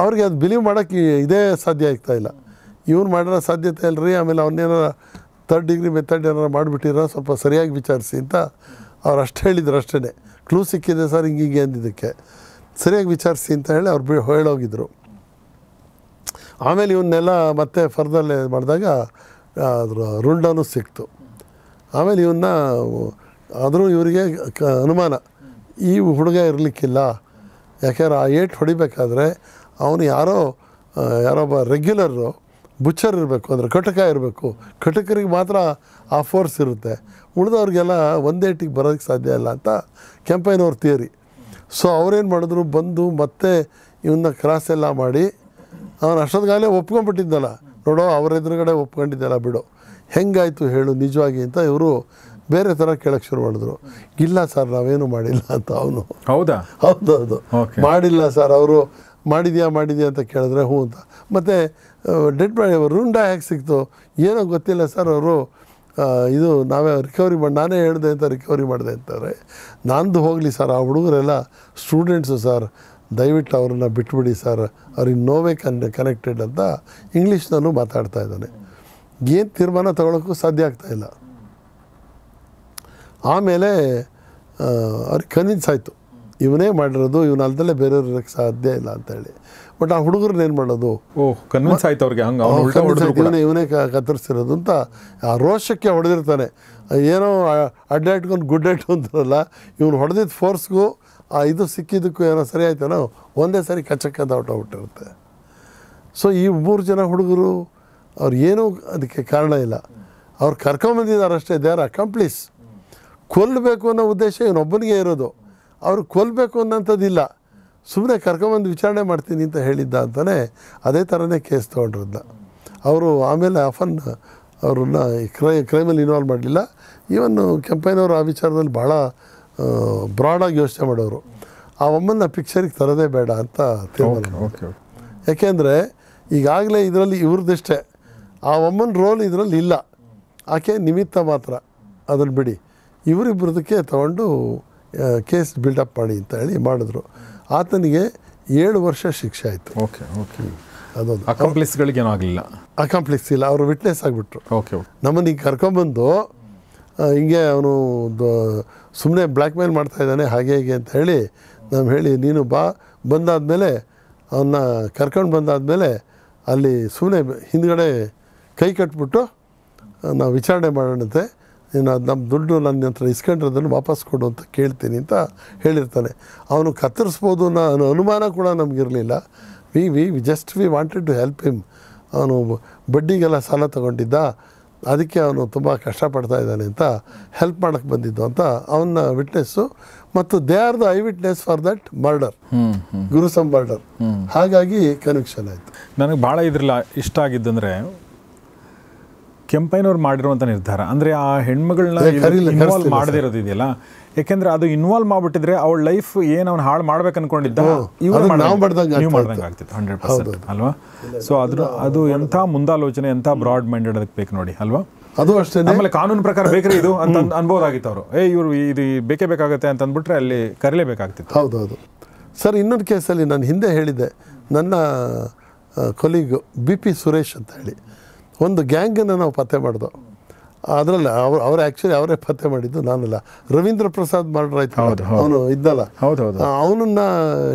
[SPEAKER 2] ಅವ್ರಿಗೆ ಅದು ಬಿಲೀವ್ ಮಾಡೋಕ್ಕೆ ಇದೇ ಸಾಧ್ಯ ಆಗ್ತಾ ಇಲ್ಲ ಇವ್ನು ಮಾಡಿರೋ ಸಾಧ್ಯತೆ ರೀ ಆಮೇಲೆ ಅವನ್ನೇನಾರ ತರ್ಡ್ ಡಿಗ್ರಿ ಮೆಥಡ್ ಏನಾರು ಮಾಡಿಬಿಟ್ಟಿರೋ ಸ್ವಲ್ಪ ಸರಿಯಾಗಿ ವಿಚಾರಿಸಿ ಅಂತ ಅವ್ರು ಅಷ್ಟು ಹೇಳಿದ್ರು ಅಷ್ಟೇ ಕ್ಲೂ ಸಿಕ್ಕಿದೆ ಸರ್ ಹಿಂಗೆ ಹಿಂಗೆ ಅಂದಿದ್ದಕ್ಕೆ ಸರಿಯಾಗಿ ವಿಚಾರಿಸಿ ಅಂತ ಹೇಳಿ ಅವ್ರು ಬಿ ಹೇಳೋಗಿದ್ರು ಆಮೇಲೆ ಇವನ್ನೆಲ್ಲ ಮತ್ತೆ ಫರ್ದಲ್ಲಿ ಮಾಡಿದಾಗ ಅದರ ರುಂಡನು ಸಿಕ್ತು ಆಮೇಲೆ ಇವನ್ನ ಆದರೂ ಇವರಿಗೆ ಕ ಅನುಮಾನ ಈ ಹುಡುಗ ಇರಲಿಕ್ಕಿಲ್ಲ ಯಾಕೆಂದ್ರೆ ಆ ಏಟ್ ಹೊಡಿಬೇಕಾದ್ರೆ ಅವನು ಯಾರೋ ಒಬ್ಬ ರೆಗ್ಯುಲರು ಬುಚ್ಚರ್ ಇರಬೇಕು ಅಂದರೆ ಕಟಕ ಇರಬೇಕು ಕಟಕರಿಗೆ ಮಾತ್ರ ಆ ಫೋರ್ಸ್ ಇರುತ್ತೆ ಉಳಿದವ್ರಿಗೆಲ್ಲ ಒಂದೇ ಏಟಿಗೆ ಬರೋದಕ್ಕೆ ಸಾಧ್ಯ ಇಲ್ಲ ಅಂತ ಕೆಂಪಯ್ಯನವ್ರ ಥಿಯರಿ ಸೊ ಅವ್ರೇನು ಮಾಡಿದ್ರು ಬಂದು ಮತ್ತೆ ಇವನ್ನ ಕ್ರಾಸ್ ಎಲ್ಲ ಮಾಡಿ ಅವನು ಅಷ್ಟೊಂದುಗಾಗಲೇ ಒಪ್ಕೊಂಡ್ಬಿಟ್ಟಿದ್ದಲ್ಲ ನೋಡೋ ಅವ್ರ ಎದುರುಗಡೆ ಒಪ್ಕೊಂಡಿದ್ದಲ್ಲ ಬಿಡು ಹೆಂಗಾಯಿತು ಹೇಳು ನಿಜವಾಗಿ ಅಂತ ಇವರು ಬೇರೆ ಥರ ಕೇಳಕ್ಕೆ ಶುರು ಮಾಡಿದ್ರು ಇಲ್ಲ ಸರ್ ನಾವೇನು ಮಾಡಿಲ್ಲ ಅಂತ ಅವನು ಹೌದಾ ಹೌದೌದು ಮಾಡಿಲ್ಲ ಸರ್ ಅವರು ಮಾಡಿದ್ಯಾ ಮಾಡಿದ್ಯಾ ಅಂತ ಕೇಳಿದ್ರೆ ಹ್ಞೂ ಅಂತ ಮತ್ತು ಡೆಡ್ ಬಾಡಿ ರುಂಡ ಹೇಗೆ ಸಿಕ್ತು ಏನೋ ಗೊತ್ತಿಲ್ಲ ಸರ್ ಅವರು ಇದು ನಾವೇ ರಿಕವರಿ ಮಾಡಿ ನಾನೇ ಹೇಳಿದೆ ಅಂತ ರಿಕವರಿ ಮಾಡಿದೆ ಅಂತಾರೆ ನಂದು ಹೋಗಲಿ ಸರ್ ಆ ಹುಡುಗರೆಲ್ಲ ಸ್ಟೂಡೆಂಟ್ಸು ಸರ್ ದಯವಿಟ್ಟು ಅವ್ರನ್ನ ಬಿಟ್ಬಿಡಿ ಸರ್ ಅವ್ರಿಗೆ ನೋವೇ ಕನ್ ಕನೆಕ್ಟೆಡ್ ಅಂತ ಇಂಗ್ಲೀಷ್ನಲ್ಲೂ ಮಾತಾಡ್ತಾ ಇದ್ದಾನೆ ಏನು ತೀರ್ಮಾನ ತಗೊಳ್ಳೋಕ್ಕೂ ಸಾಧ್ಯ ಆಗ್ತಾಯಿಲ್ಲ ಆಮೇಲೆ ಅವ್ರಿಗೆ ಕನ್ವಿನ್ಸ್ ಆಯಿತು ಇವನೇ ಮಾಡಿರೋದು ಇವನ ಅಲ್ದಲ್ಲೇ ಬೇರೆಯವ್ರಕ್ಕೆ ಸಾಧ್ಯ ಇಲ್ಲ ಅಂತೇಳಿ ಬಟ್ ಆ ಹುಡುಗರನ್ನ ಏನು ಮಾಡೋದು ಕನ್ವಿನ್ಸ್ ಆಯ್ತು ಅವ್ರಿಗೆ ಹಂಗೆ ಇವನೇ ಕತ್ತರಿಸಿರೋದು ಅಂತ ಆ ರೋಷಕ್ಕೆ ಹೊಡೆದಿರ್ತಾನೆ ಏನೋ ಅಡ್ಡಾಟ್ಕೊಂಡು ಗುಡ್ಡಾಟು ಇವನು ಹೊಡೆದಿದ್ದ ಫೋರ್ಸ್ಗೂ ಆ ಇದು ಸಿಕ್ಕಿದ್ದಕ್ಕೂ ಏನೋ ಸರಿ ಆಯ್ತೇನೋ ಒಂದೇ ಸಾರಿ ಔಟ್ ದಾಟೋಗ್ಬಿಟ್ಟಿರುತ್ತೆ ಸೊ ಈ ಮೂರು ಜನ ಹುಡುಗರು ಅವ್ರು ಏನೂ ಅದಕ್ಕೆ ಕಾರಣ ಇಲ್ಲ ಅವ್ರು ಕರ್ಕೊಂಬಂದಿದ್ದಾರೆ ಅಷ್ಟೇ ದೇ ಆರ್ ಅಕಂಪ್ಲೀಸ್ ಕೊಲ್ಲಬೇಕು ಅನ್ನೋ ಉದ್ದೇಶ ಇವನೊಬ್ಬನಿಗೆ ಇರೋದು ಅವ್ರು ಕೊಲ್ಲಬೇಕು ಅನ್ನೋಂಥದ್ದಿಲ್ಲ ಸುಮ್ಮನೆ ಕರ್ಕೊಂಬಂದು ವಿಚಾರಣೆ ಮಾಡ್ತೀನಿ ಅಂತ ಹೇಳಿದ್ದ ಅಂತಲೇ ಅದೇ ಥರನೇ ಕೇಸ್ ತೊಗೊಂಡ್ರದ್ದ ಅವರು ಆಮೇಲೆ ಆಫನ್ ಅವ್ರನ್ನ ಕ್ರೈ ಕ್ರೈಮಲ್ಲಿ ಇನ್ವಾಲ್ವ್ ಮಾಡಲಿಲ್ಲ ಈವನ್ ಕೆಂಪಯ್ಯನವರು ಆ ವಿಚಾರದಲ್ಲಿ ಭಾಳ ಬ್ರಾಡಾಗಿ ಯೋಚನೆ ಮಾಡೋರು ಆ ಒಮ್ಮನ್ನ ಪಿಕ್ಚರಿಗೆ ತರೋದೇ ಬೇಡ ಅಂತ ತಿಳ್ಕೊಂಡು ಯಾಕೆಂದರೆ ಈಗಾಗಲೇ ಇದರಲ್ಲಿ ಇವ್ರದ್ದಿಷ್ಟೇ ಆ ಒಮ್ಮನ ರೋಲ್ ಇದರಲ್ಲಿ ಇಲ್ಲ ಆಕೆ ನಿಮಿತ್ತ ಮಾತ್ರ ಅದನ್ನು ಬಿಡಿ ಇವರಿಬ್ಬರದಕ್ಕೆ ತಗೊಂಡು ಕೇಸ್ ಬಿಲ್ಡಪ್ ಮಾಡಿ ಅಂತ ಹೇಳಿ ಮಾಡಿದ್ರು ಆತನಿಗೆ ಏಳು ವರ್ಷ ಶಿಕ್ಷೆ ಆಯಿತು ಓಕೆ ಓಕೆ ಅದೊಂದು
[SPEAKER 1] ಅಕಾಂಪ್ಲೆಕ್ಸ್ಗಳಿಗೇನೂ ಆಗಲಿಲ್ಲ
[SPEAKER 2] ಅಕಾಂಪ್ಲೆಕ್ಸ್ ಇಲ್ಲ ಅವರು ವಿಟ್ನೆಸ್ ಆಗಿಬಿಟ್ರು ಓಕೆ ನಮ್ಮನ್ನು ಈಗ ಕರ್ಕೊಂಬಂದು ಹಿಂಗೆ ಅವನು ಸುಮ್ಮನೆ ಬ್ಲ್ಯಾಕ್ ಮೇಲ್ ಮಾಡ್ತಾ ಇದ್ದಾನೆ ಹಾಗೆ ಹೀಗೆ ಅಂತ ಹೇಳಿ ನಾವು ಹೇಳಿ ನೀನು ಬಾ ಮೇಲೆ ಅವನ್ನ ಕರ್ಕೊಂಡು ಬಂದಾದಮೇಲೆ ಅಲ್ಲಿ ಸುಮ್ಮನೆ ಹಿಂದ್ಗಡೆ ಕೈ ಕಟ್ಬಿಟ್ಟು ನಾವು ವಿಚಾರಣೆ ಮಾಡೋಣಂತೆ ನೀನು ಅದು ನಮ್ಮ ದುಡ್ಡು ನನ್ನ ಹತ್ರ ಇಸ್ಕೊಂಡಿರೋದನ್ನು ವಾಪಸ್ ಕೊಡು ಅಂತ ಕೇಳ್ತೀನಿ ಅಂತ ಹೇಳಿರ್ತಾನೆ ಅವನು ಕತ್ತರಿಸ್ಬೋದು ಅನ್ನೋ ಅನುಮಾನ ಕೂಡ ನಮಗಿರಲಿಲ್ಲ we we just we wanted to help him ಅವನು ಬಡ್ಡಿಗೆಲ್ಲ ಸಾಲ ತಗೊಂಡಿದ್ದ ಅದಕ್ಕೆ ಅವನು ತುಂಬ ಕಷ್ಟಪಡ್ತಾ ಇದ್ದಾನೆ ಅಂತ ಹೆಲ್ಪ್ ಮಾಡಕ್ಕೆ ಬಂದಿದ್ದು ಅಂತ ಅವನ ವಿಟ್ನೆಸ್ಸು ಮತ್ತು they are the eye witness for that murder ಗುರುಸಮ್ ಮರ್ಡರ್ ಹಾಗಾಗಿ ಕನ್ವಿಕ್ಷನ್ ಆಯ್ತು
[SPEAKER 1] ನನಗೆ ಭಾಳ ಇದ್ರಲ್ಲ ಇಷ್ಟ ಆಗಿದ್ದಂದರೆ ಕೆಂಪೈನವ್ರು ಮಾಡಿರುವಂಥ ನಿರ್ಧಾರ ಅಂದ್ರೆ ಆ ಹೆಣ್ಮಗಳನ್ನ ಮಾಡದಿರೋದಿದೆಯಲ್ಲ ಯಾಕೆಂದ್ರೆ ಅದು ಇನ್ವಾಲ್ವ್ ಮಾಡ್ಬಿಟ್ಟಿದ್ರೆ ಅವಳ ಲೈಫ್ ಏನು ಅವ್ನು ಹಾಳು ಮಾಡ್ಬೇಕು ಅನ್ಕೊಂಡಿದ್ದ ಅಲ್ವಾ ಸೊ ಅದ್ರ ಅದು ಎಂಥ ಮುಂದಾಲೋಚನೆ ಎಂಥ ಬ್ರಾಡ್ ಮೈಂಡೆಡ್ ಅದಕ್ಕೆ ಬೇಕು ನೋಡಿ ಅಲ್ವಾ ಅದು ಅಷ್ಟೇ ಆಮೇಲೆ ಕಾನೂನು ಪ್ರಕಾರ ಬೇಕ್ರಿ ಇದು ಅಂತ ಅನ್ಬೋದಾಗಿತ್ತು ಅವರು ಏ ಇವರು ಇದು ಬೇಕೇ ಬೇಕಾಗುತ್ತೆ ಅಂತ ಅಂದ್ಬಿಟ್ರೆ ಅಲ್ಲಿ
[SPEAKER 2] ಹೌದು ಹೌದು ಸರ್ ಇನ್ನೊಂದು ಕೇಸಲ್ಲಿ ನಾನು ಹಿಂದೆ ಹೇಳಿದ್ದೆ ನನ್ನ ಕೊಲೀಗು ಬಿ ಪಿ ಸುರೇಶ್ ಅಂತ ಹೇಳಿ ಒಂದು ಗ್ಯಾಂಗನ್ನು ನಾವು ಪತ್ತೆ ಮಾಡಿದೋ ಅದರಲ್ಲ ಅವ್ರು ಅವ್ರು ಆ್ಯಕ್ಚುಲಿ ಅವರೇ ಪತ್ತೆ ಮಾಡಿದ್ದು ನಾನಲ್ಲ ರವೀಂದ್ರ ಪ್ರಸಾದ್ ಮಾಡ್ರ ಆಯ್ತು ಅವನು ಇದ್ದಲ್ಲ ಅವನನ್ನ ಅವನನ್ನು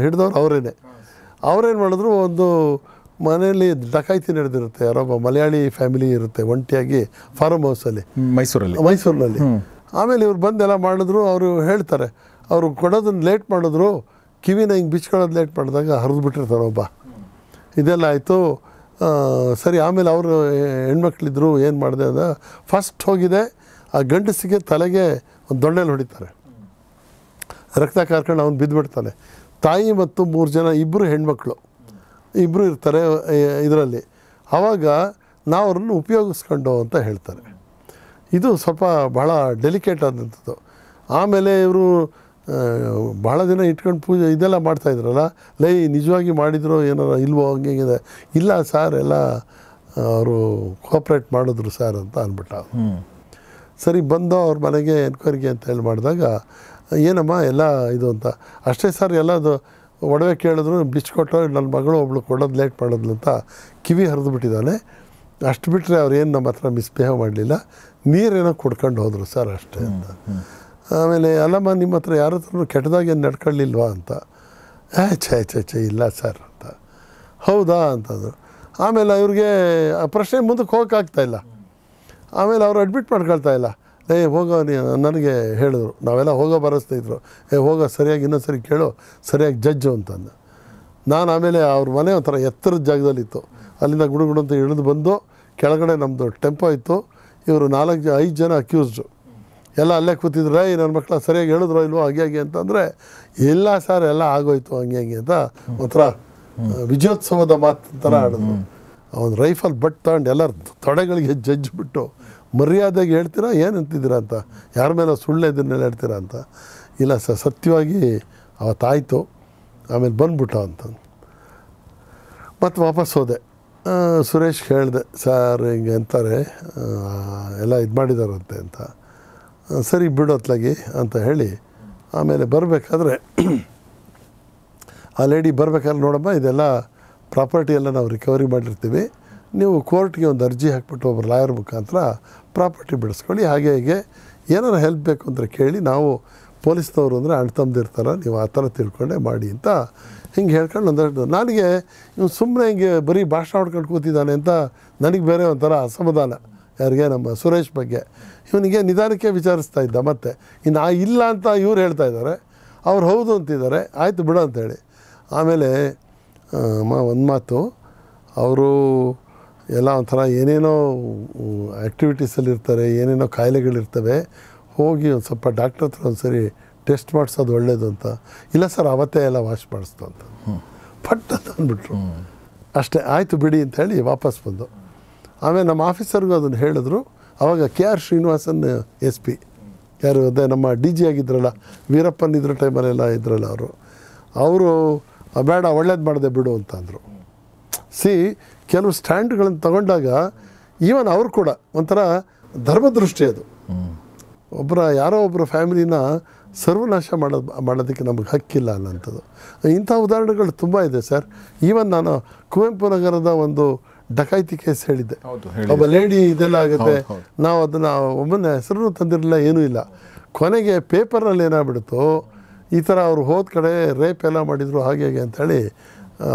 [SPEAKER 2] ಹಿಡಿದವ್ರು ಅವರೇನೆ ಅವ್ರೇನು ಮಾಡಿದ್ರು ಒಂದು ಮನೆಯಲ್ಲಿ ಡಕಾಯ್ತಿ ನಡೆದಿರುತ್ತೆ ಯಾರೊಬ್ಬ ಮಲಯಾಳಿ ಫ್ಯಾಮಿಲಿ ಇರುತ್ತೆ ಒಂಟಿಯಾಗಿ ಫಾರಮ್ ಹೌಸಲ್ಲಿ ಮೈಸೂರಲ್ಲಿ ಮೈಸೂರಿನಲ್ಲಿ ಆಮೇಲೆ ಇವ್ರು ಬಂದೆಲ್ಲ ಮಾಡಿದ್ರು ಅವರು ಹೇಳ್ತಾರೆ ಅವರು ಕೊಡೋದನ್ನ ಲೇಟ್ ಮಾಡಿದ್ರು ಕಿವಿನ ಹಿಂಗೆ ಬಿಚ್ಕೊಳ್ಳೋದು ಲೇಟ್ ಮಾಡಿದಾಗ ಹರಿದ್ಬಿಟ್ಟಿರ್ತಾರೆ ಒಬ್ಬ ಇದೆಲ್ಲ ಆಯಿತು ಸರಿ ಆಮೇಲೆ ಅವರು ಹೆಣ್ಮಕ್ಳಿದ್ರು ಏನು ಮಾಡಿದೆ ಅಂದರೆ ಫಸ್ಟ್ ಹೋಗಿದೆ ಆ ಗಂಡಸಿಗೆ ತಲೆಗೆ ಒಂದು ದೊಣ್ಣೆಲಿ ಹೊಡಿತಾರೆ ರಕ್ತ ಕಾರ್ಕೊಂಡು ಅವನು ಬಿದ್ದುಬಿಡ್ತಾನೆ ತಾಯಿ ಮತ್ತು ಮೂರು ಜನ ಇಬ್ಬರು ಹೆಣ್ಮಕ್ಳು ಇಬ್ಬರು ಇರ್ತಾರೆ ಇದರಲ್ಲಿ ಆವಾಗ ನಾವು ಅವ್ರನ್ನ ಉಪಯೋಗಿಸ್ಕೊಂಡು ಅಂತ ಹೇಳ್ತಾರೆ ಇದು ಸ್ವಲ್ಪ ಭಾಳ ಡೆಲಿಕೇಟ್ ಆದಂಥದ್ದು ಆಮೇಲೆ ಇವರು ಭಾಳ ದಿನ ಇಟ್ಕೊಂಡು ಪೂಜೆ ಇದೆಲ್ಲ ಮಾಡ್ತಾಯಿದ್ರಲ್ಲ ಲೈ ನಿಜವಾಗಿ ಮಾಡಿದ್ರು ಏನಾರ ಇಲ್ವೋ ಹಂಗೆ ಹಿಂಗಿದೆ ಇಲ್ಲ ಸರ್ ಎಲ್ಲ ಅವರು ಕೋಪ್ರೇಟ್ ಮಾಡಿದ್ರು ಸರ್ ಅಂತ ಅಂದ್ಬಿಟ್ಟ ಸರಿ ಬಂದು ಅವ್ರ ಮನೆಗೆ ಎನ್ಕ್ವೈರಿಗೆ ಅಂತ ಹೇಳಿ ಮಾಡಿದಾಗ ಏನಮ್ಮ ಎಲ್ಲ ಇದು ಅಂತ ಅಷ್ಟೇ ಸರ್ ಎಲ್ಲ ಅದು ಒಡವೆ ಕೇಳಿದ್ರು ಬಿಚ್ಕೊಟ್ಟು ನನ್ನ ಮಗಳು ಒಬ್ಳು ಕೊಡೋದು ಲೇಟ್ ಮಾಡೋದ್ಲು ಅಂತ ಕಿವಿ ಹರಿದು ಬಿಟ್ಟಿದ್ದಾನೆ ಅಷ್ಟು ಬಿಟ್ಟರೆ ಅವ್ರು ಏನು ನಮ್ಮ ಹತ್ರ ಮಿಸ್ಬಿಹೇವ್ ಮಾಡಲಿಲ್ಲ ನೀರೇನೋ ಕೊಡ್ಕೊಂಡು ಹೋದರು ಸರ್ ಅಷ್ಟೇ ಅಂತ ಆಮೇಲೆ ಅಲ್ಲಮ್ಮ ನಿಮ್ಮ ಹತ್ರ ಯಾರ ಹತ್ರನೂ ಏನು ನಡ್ಕೊಳ್ಳಿಲ್ವಾ ಅಂತ ಛೇ ಛೇ ಛೇ ಇಲ್ಲ ಸರ್ ಅಂತ ಹೌದಾ ಅಂತಂದರು ಆಮೇಲೆ ಅವ್ರಿಗೆ ಆ ಪ್ರಶ್ನೆ ಮುಂದಕ್ಕೆ ಆಗ್ತಾ ಇಲ್ಲ ಆಮೇಲೆ ಅವರು ಅಡ್ಮಿಟ್ ಮಾಡ್ಕೊಳ್ತಾ ಇಲ್ಲ ಏ ಹೋಗೋ ನನಗೆ ಹೇಳಿದ್ರು ನಾವೆಲ್ಲ ಹೋಗೋ ಇದ್ರು ಏ ಹೋಗೋ ಸರಿಯಾಗಿ ಸರಿ ಕೇಳು ಸರಿಯಾಗಿ ಜಜ್ಜು ಅಂತಂದು ನಾನು ಆಮೇಲೆ ಅವ್ರ ಮನೆ ಒಂಥರ ಎತ್ತರದ ಜಾಗದಲ್ಲಿತ್ತು ಅಲ್ಲಿಂದ ಗುಡುಗುಡು ಅಂತ ಇಳಿದು ಬಂದು ಕೆಳಗಡೆ ನಮ್ಮದು ಟೆಂಪೋ ಇತ್ತು ಇವರು ನಾಲ್ಕು ಐದು ಜನ ಅಕ್ಯೂಸ್ಡು ಎಲ್ಲ ಅಲ್ಲೇ ಕೂತಿದ್ರೆ ಈ ನನ್ನ ಮಕ್ಕಳ ಸರಿಯಾಗಿ ಹೇಳಿದ್ರು ಇಲ್ವೋ ಹಾಗೆ ಹಾಗೆ ಅಂತಂದರೆ ಎಲ್ಲ ಸರ್ ಎಲ್ಲ ಆಗೋಯ್ತು ಹಂಗೆ ಹಂಗೆ ಅಂತ ಒಂಥರ ವಿಜಯೋತ್ಸವದ ಮಾತು ಥರ ಆಡಿದ್ರು ಅವನು ರೈಫಲ್ ಬಟ್ ತಗೊಂಡು ಎಲ್ಲರ ತೊಡೆಗಳಿಗೆ ಬಿಟ್ಟು ಮರ್ಯಾದೆಗೆ ಹೇಳ್ತೀರಾ ಏನು ಅಂತಿದ್ದೀರಾ ಅಂತ ಯಾರ ಮೇಲೆ ಸುಳ್ಳೆ ಇದನ್ನೆಲ್ಲ ಹೇಳ್ತೀರಾ ಅಂತ ಇಲ್ಲ ಸರ್ ಸತ್ಯವಾಗಿ ಅವತ್ತಾಯಿತು ಆಮೇಲೆ ಬಂದ್ಬಿಟ್ಟ ಅಂತ ಮತ್ತು ವಾಪಸ್ ಹೋದೆ ಸುರೇಶ್ ಹೇಳಿದೆ ಸರ್ ಹಿಂಗೆ ಅಂತಾರೆ ಎಲ್ಲ ಇದು ಮಾಡಿದಾರಂತೆ ಅಂತ ಸರಿ ಬಿಡೋತ್ಲಾಗಿ ಅಂತ ಹೇಳಿ ಆಮೇಲೆ ಬರಬೇಕಾದ್ರೆ ಆ ಲೇಡಿ ಬರಬೇಕಾದ್ರೆ ನೋಡಮ್ಮ ಇದೆಲ್ಲ ಪ್ರಾಪರ್ಟಿ ಎಲ್ಲ ನಾವು ರಿಕವರಿ ಮಾಡಿರ್ತೀವಿ ನೀವು ಕೋರ್ಟ್ಗೆ ಒಂದು ಅರ್ಜಿ ಹಾಕ್ಬಿಟ್ಟು ಒಬ್ಬರು ಲಾಯರ್ ಮುಖಾಂತರ ಪ್ರಾಪರ್ಟಿ ಬಿಡಿಸ್ಕೊಳ್ಳಿ ಹಾಗೆ ಹೀಗೆ ಏನಾರು ಹೆಲ್ಪ್ ಬೇಕು ಅಂದರೆ ಕೇಳಿ ನಾವು ಪೊಲೀಸ್ನವರು ಅಂದರೆ ಅಣ್ಣ ತಂದಿರ್ತಾರೆ ನೀವು ಆ ಥರ ತಿಳ್ಕೊಂಡೆ ಮಾಡಿ ಅಂತ ಹಿಂಗೆ ಹೇಳ್ಕೊಂಡು ಒಂದಷ್ಟು ನನಗೆ ಇವ್ನು ಸುಮ್ಮನೆ ಹಿಂಗೆ ಬರೀ ಭಾಷಣ ಹೊಡ್ಕೊಂಡು ಕೂತಿದ್ದಾನೆ ಅಂತ ನನಗೆ ಬೇರೆ ಒಂಥರ ಅಸಮಾಧಾನ ಯಾರಿಗೆ ನಮ್ಮ ಸುರೇಶ್ ಬಗ್ಗೆ ಇವನಿಗೆ ನಿಧಾನಕ್ಕೆ ವಿಚಾರಿಸ್ತಾ ಇದ್ದ ಮತ್ತೆ ಇನ್ನು ಆ ಇಲ್ಲ ಅಂತ ಇವ್ರು ಹೇಳ್ತಾ ಇದ್ದಾರೆ ಅವ್ರು ಹೌದು ಅಂತಿದ್ದಾರೆ ಆಯಿತು ಬಿಡು ಅಂತೇಳಿ ಆಮೇಲೆ ಮಾ ಒಂದು ಮಾತು ಅವರು ಎಲ್ಲ ಒಂಥರ ಏನೇನೋ ಆ್ಯಕ್ಟಿವಿಟೀಸಲ್ಲಿ ಇರ್ತಾರೆ ಏನೇನೋ ಕಾಯಿಲೆಗಳಿರ್ತವೆ ಹೋಗಿ ಒಂದು ಸ್ವಲ್ಪ ಡಾಕ್ಟ್ರ್ ಹತ್ರ ಒಂದು ಸರಿ ಟೆಸ್ಟ್ ಮಾಡಿಸೋದು ಒಳ್ಳೇದು ಅಂತ ಇಲ್ಲ ಸರ್ ಅವತ್ತೇ ಎಲ್ಲ ವಾಶ್ ಮಾಡಿಸ್ತು ಅಂತ ಪಟ್ ಅಂತ ಅಂದ್ಬಿಟ್ರು ಅಷ್ಟೇ ಆಯಿತು ಬಿಡಿ ಅಂತ ಹೇಳಿ ವಾಪಸ್ ಬಂದು ಆಮೇಲೆ ನಮ್ಮ ಆಫೀಸರ್ಗೂ ಅದನ್ನು ಹೇಳಿದ್ರು ಆವಾಗ K R Srinivasan S P ಯಾರು ಅದೇ ನಮ್ಮ ಡಿ ಜಿ ಆಗಿದ್ರಲ್ಲ ವೀರಪ್ಪನ್ ಇದ್ರ ಟೈಮಲ್ಲೆಲ್ಲ ಇದ್ರಲ್ಲ ಅವರು ಅವರು ಬೇಡ ಒಳ್ಳೇದು ಮಾಡಿದೆ ಬಿಡು ಅಂತ ಅಂದರು ಸಿ ಕೆಲವು ಸ್ಟ್ಯಾಂಡ್ಗಳನ್ನು ತಗೊಂಡಾಗ ಈವನ್ ಅವರು ಕೂಡ ಒಂಥರ ಧರ್ಮದೃಷ್ಟಿ ಅದು ಒಬ್ಬರ ಯಾರೋ ಒಬ್ಬರ ಫ್ಯಾಮಿಲಿನ ಸರ್ವನಾಶ ಮಾಡೋದು ಮಾಡೋದಕ್ಕೆ ನಮಗೆ ಹಕ್ಕಿಲ್ಲ ಅನ್ನೋಂಥದ್ದು ಇಂಥ ಉದಾಹರಣೆಗಳು ತುಂಬ ಇದೆ ಸರ್ ಈವನ್ ನಾನು ಕುವೆಂಪು ನಗರದ ಒಂದು ಡಕಾಯಿತಿ ಕೇಸ್ ಹೇಳಿದ್ದೆ ಒಬ್ಬ ಲೇಡಿ ಇದೆಲ್ಲ ಆಗುತ್ತೆ ನಾವು ಅದನ್ನು ಒಬ್ಬನ ಹೆಸರು ತಂದಿರಲಿಲ್ಲ ಏನೂ ಇಲ್ಲ ಕೊನೆಗೆ ಪೇಪರ್ನಲ್ಲಿ ಏನಾಗ್ಬಿಡ್ತು ಈ ಥರ ಅವ್ರು ಹೋದ ಕಡೆ ರೇಪ್ ಎಲ್ಲ ಮಾಡಿದರು ಹಾಗೆ ಹೇಗೆ ಅಂತೇಳಿ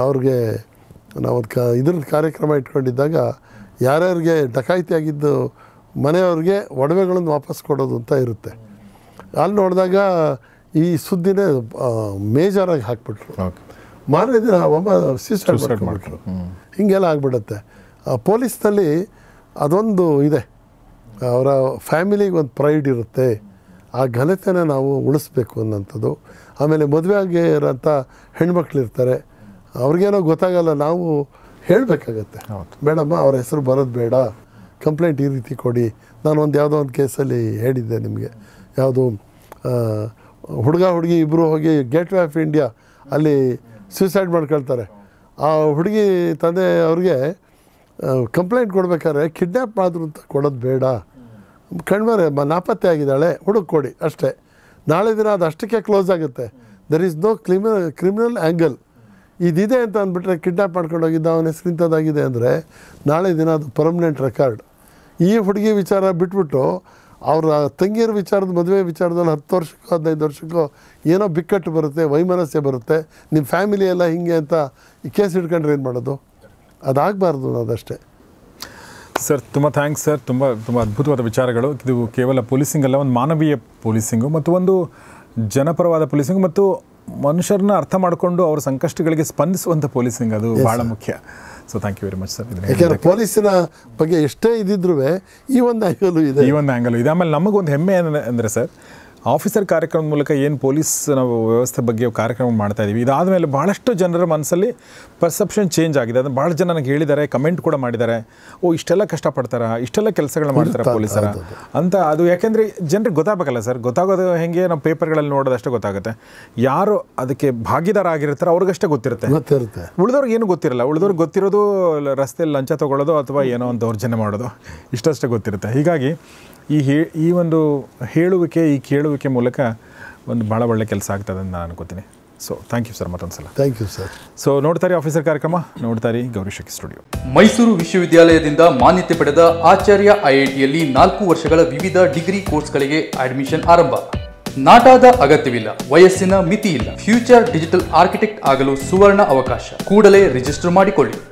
[SPEAKER 2] ಅವ್ರಿಗೆ ನಾವು ಕ ಇದ್ರದ್ದು ಕಾರ್ಯಕ್ರಮ ಇಟ್ಕೊಂಡಿದ್ದಾಗ ಯಾರ್ಯಾರಿಗೆ ಡಕಾಯಿತಿ ಆಗಿದ್ದು ಮನೆಯವ್ರಿಗೆ ಒಡವೆಗಳನ್ನು ವಾಪಸ್ ಕೊಡೋದು ಅಂತ ಇರುತ್ತೆ ಅಲ್ಲಿ ನೋಡಿದಾಗ ಈ ಸುದ್ದಿನೇ ಮೇಜರಾಗಿ ಹಾಕ್ಬಿಟ್ರು ಮಾರನೇ ದಿನ ಒಬ್ಬ ಸಿಸ್ಟರ್ ಮಾಡ್ಕೊಂಡ್ಬಿಟ್ರು ಹೀಗೆಲ್ಲ ಆಗ್ಬಿಡುತ್ತೆ ಪೊಲೀಸ್ನಲ್ಲಿ ಅದೊಂದು ಇದೆ ಅವರ ಫ್ಯಾಮಿಲಿಗೆ ಒಂದು ಪ್ರೈಡ್ ಇರುತ್ತೆ ಆ ಘನತೆನ ನಾವು ಉಳಿಸ್ಬೇಕು ಅನ್ನೋಂಥದ್ದು ಆಮೇಲೆ ಮದುವೆ ಆಗಿ ಇರೋಂಥ ಹೆಣ್ಮಕ್ಳಿರ್ತಾರೆ ಅವ್ರಿಗೇನೋ ಗೊತ್ತಾಗಲ್ಲ ನಾವು ಹೇಳಬೇಕಾಗತ್ತೆ ಮೇಡಮ್ಮ ಅವ್ರ ಹೆಸರು ಬರೋದು ಬೇಡ ಕಂಪ್ಲೇಂಟ್ ಈ ರೀತಿ ಕೊಡಿ ನಾನು ಒಂದು ಯಾವುದೋ ಒಂದು ಕೇಸಲ್ಲಿ ಹೇಳಿದ್ದೆ ನಿಮಗೆ ಯಾವುದು ಹುಡುಗ ಹುಡುಗಿ ಇಬ್ಬರು ಹೋಗಿ ಗೇಟ್ ವೇ ಆಫ್ ಇಂಡಿಯಾ ಅಲ್ಲಿ ಸೂಸೈಡ್ ಮಾಡ್ಕೊಳ್ತಾರೆ ಆ ಹುಡುಗಿ ತಂದೆ ಅವ್ರಿಗೆ ಕಂಪ್ಲೇಂಟ್ ಕೊಡ್ಬೇಕಾದ್ರೆ ಕಿಡ್ನ್ಯಾಪ್ ಮಾಡಿದ್ರು ಅಂತ ಕೊಡೋದು ಬೇಡ ಕಣ್ಮರೆ ನಾಪತ್ತೆ ಆಗಿದ್ದಾಳೆ ಕೊಡಿ ಅಷ್ಟೇ ನಾಳೆ ದಿನ ಅದು ಅಷ್ಟಕ್ಕೆ ಕ್ಲೋಸ್ ಆಗುತ್ತೆ ದರ್ ಈಸ್ ನೋ ಕ್ರಿಮಿನ ಕ್ರಿಮಿನಲ್ ಆ್ಯಂಗಲ್ ಇದಿದೆ ಅಂತ ಅಂದ್ಬಿಟ್ರೆ ಕಿಡ್ನ್ಯಾಪ್ ಮಾಡ್ಕೊಂಡು ಹೋಗಿದ್ದ ಅವನ ಹೆಸರಿಂಥದ್ದಾಗಿದೆ ಅಂದರೆ ನಾಳೆ ದಿನ ಅದು ಪರ್ಮನೆಂಟ್ ರೆಕಾರ್ಡ್ ಈ ಹುಡುಗಿ ವಿಚಾರ ಬಿಟ್ಬಿಟ್ಟು ಅವರ ತಂಗಿಯರ ವಿಚಾರದ ಮದುವೆ ವಿಚಾರದಲ್ಲಿ ಹತ್ತು ವರ್ಷಕ್ಕೋ ಹದಿನೈದು ವರ್ಷಕ್ಕೋ ಏನೋ ಬಿಕ್ಕಟ್ಟು ಬರುತ್ತೆ ವೈಮನಸ್ಸೆ ಬರುತ್ತೆ ನಿಮ್ಮ ಫ್ಯಾಮಿಲಿ ಎಲ್ಲ ಹಿಂಗೆ ಅಂತ ಈ ಕೇಸ್ ಹಿಡ್ಕೊಂಡ್ರೆ ಏನು ಮಾಡೋದು ಅದಾಗಬಾರ್ದು ಅದಷ್ಟೇ
[SPEAKER 1] ಸರ್ ತುಂಬ ಥ್ಯಾಂಕ್ಸ್ ಸರ್ ತುಂಬ ತುಂಬ ಅದ್ಭುತವಾದ ವಿಚಾರಗಳು ಇದು ಕೇವಲ ಪೊಲೀಸಿಂಗ್ ಅಲ್ಲ ಒಂದು ಮಾನವೀಯ ಪೊಲೀಸಿಂಗು ಮತ್ತು ಒಂದು ಜನಪರವಾದ ಪೊಲೀಸಿಂಗ್ ಮತ್ತು ಮನುಷ್ಯರನ್ನ ಅರ್ಥ ಮಾಡಿಕೊಂಡು ಅವರ ಸಂಕಷ್ಟಗಳಿಗೆ ಸ್ಪಂದಿಸುವಂಥ ಪೊಲೀಸಿಂಗ್ ಅದು ಭಾಳ ಮುಖ್ಯ so thank you very much sir ಯಾಕೆಂದ್ರೆ ಪೊಲೀಸಿನ ಬಗ್ಗೆ ಎಷ್ಟೇ ಇದ್ದಿದ್ರು ಈ ಒಂದು ಆ್ಯಂಗಲು ಇದೆ ಈ ಒಂದು ಆ್ಯಂಗಲು ಇದೆ ಆಮೇಲೆ ನಮಗೊಂದು ಹೆಮ್ಮೆ ಏನಂದರೆ ಸರ್ ಆಫೀಸರ್ ಕಾರ್ಯಕ್ರಮದ ಮೂಲಕ ಏನು ಪೊಲೀಸ್ ನಾವು ವ್ಯವಸ್ಥೆ ಬಗ್ಗೆ ಕಾರ್ಯಕ್ರಮ ಮಾಡ್ತಾ ಇದ್ದೀವಿ ಇದಾದ ಮೇಲೆ ಭಾಳಷ್ಟು ಜನರ ಮನಸ್ಸಲ್ಲಿ ಪರ್ಸೆಪ್ಷನ್ ಚೇಂಜ್ ಆಗಿದೆ ಅದನ್ನು ಭಾಳ ಜನ ನನಗೆ ಹೇಳಿದ್ದಾರೆ ಕಮೆಂಟ್ ಕೂಡ ಮಾಡಿದ್ದಾರೆ ಓ ಇಷ್ಟೆಲ್ಲ ಕಷ್ಟಪಡ್ತಾರೆ ಇಷ್ಟೆಲ್ಲ ಕೆಲಸಗಳು ಮಾಡ್ತಾರೆ ಪೊಲೀಸರ ಅಂತ ಅದು ಯಾಕೆಂದರೆ ಜನರಿಗೆ ಗೊತ್ತಾಗಬೇಕಲ್ಲ ಸರ್ ಗೊತ್ತಾಗೋದು ಹೆಂಗೆ ನಾವು ಪೇಪರ್ಗಳಲ್ಲಿ ನೋಡೋದಷ್ಟೇ ಗೊತ್ತಾಗುತ್ತೆ ಯಾರು ಅದಕ್ಕೆ ಭಾಗಿದಾರ ಆಗಿರ್ತಾರೆ ಅವ್ರಿಗಷ್ಟೇ ಗೊತ್ತಿರುತ್ತೆ ಗೊತ್ತಿರುತ್ತೆ ಉಳಿದವ್ರಿಗೆ ಏನು ಗೊತ್ತಿರಲ್ಲ ಉಳಿದವ್ರಿಗೆ ಗೊತ್ತಿರೋದು ರಸ್ತೆಯಲ್ಲಿ ಲಂಚ ತೊಗೊಳ್ಳೋದು ಅಥವಾ ಏನೋ ಒಂದು ದೌರ್ಜನ್ಯ ಮಾಡೋದು ಇಷ್ಟಷ್ಟೇ ಗೊತ್ತಿರುತ್ತೆ ಹೀಗಾಗಿ ಈ ಹೇ ಈ ಒಂದು ಹೇಳುವಿಕೆ ಈ ಕೇಳುವಿಕೆ ಮೂಲಕ ಒಂದು ಭಾಳ ಒಳ್ಳೆ ಕೆಲಸ ಆಗ್ತದೆ ಅಂತ ನಾನು ಅನ್ಕೋತೀನಿ ಸೊ ಥ್ಯಾಂಕ್ ಯು ಸರ್ ಮತ್ತೊಂದು ಸಲ ಥ್ಯಾಂಕ್ ಯು ಸರ್ ಸೊ ನೋಡ್ತಾರೆ ಆಫೀಸರ್ ಕಾರ್ಯಕ್ರಮ ನೋಡ್ತಾರೆ ಗೌರಿಶಕ್ತಿ ಸ್ಟುಡಿಯೋ ಮೈಸೂರು ವಿಶ್ವವಿದ್ಯಾಲಯದಿಂದ ಮಾನ್ಯತೆ ಪಡೆದ ಆಚಾರ್ಯ ಐಐಟಿಯಲ್ಲಿ ನಾಲ್ಕು ವರ್ಷಗಳ ವಿವಿಧ ಡಿಗ್ರಿ ಕೋರ್ಸ್ಗಳಿಗೆ ಅಡ್ಮಿಷನ್ ಆರಂಭ ನಾಟಾದ ಅಗತ್ಯವಿಲ್ಲ ವಯಸ್ಸಿನ ಮಿತಿ ಇಲ್ಲ ಫ್ಯೂಚರ್ ಡಿಜಿಟಲ್ ಆರ್ಕಿಟೆಕ್ಟ್ ಆಗಲು ಸುವರ್ಣ ಅವಕಾಶ ಕೂಡಲೇ ರಿಜಿಸ್ಟರ್ ಮಾಡಿಕೊಳ್ಳಿ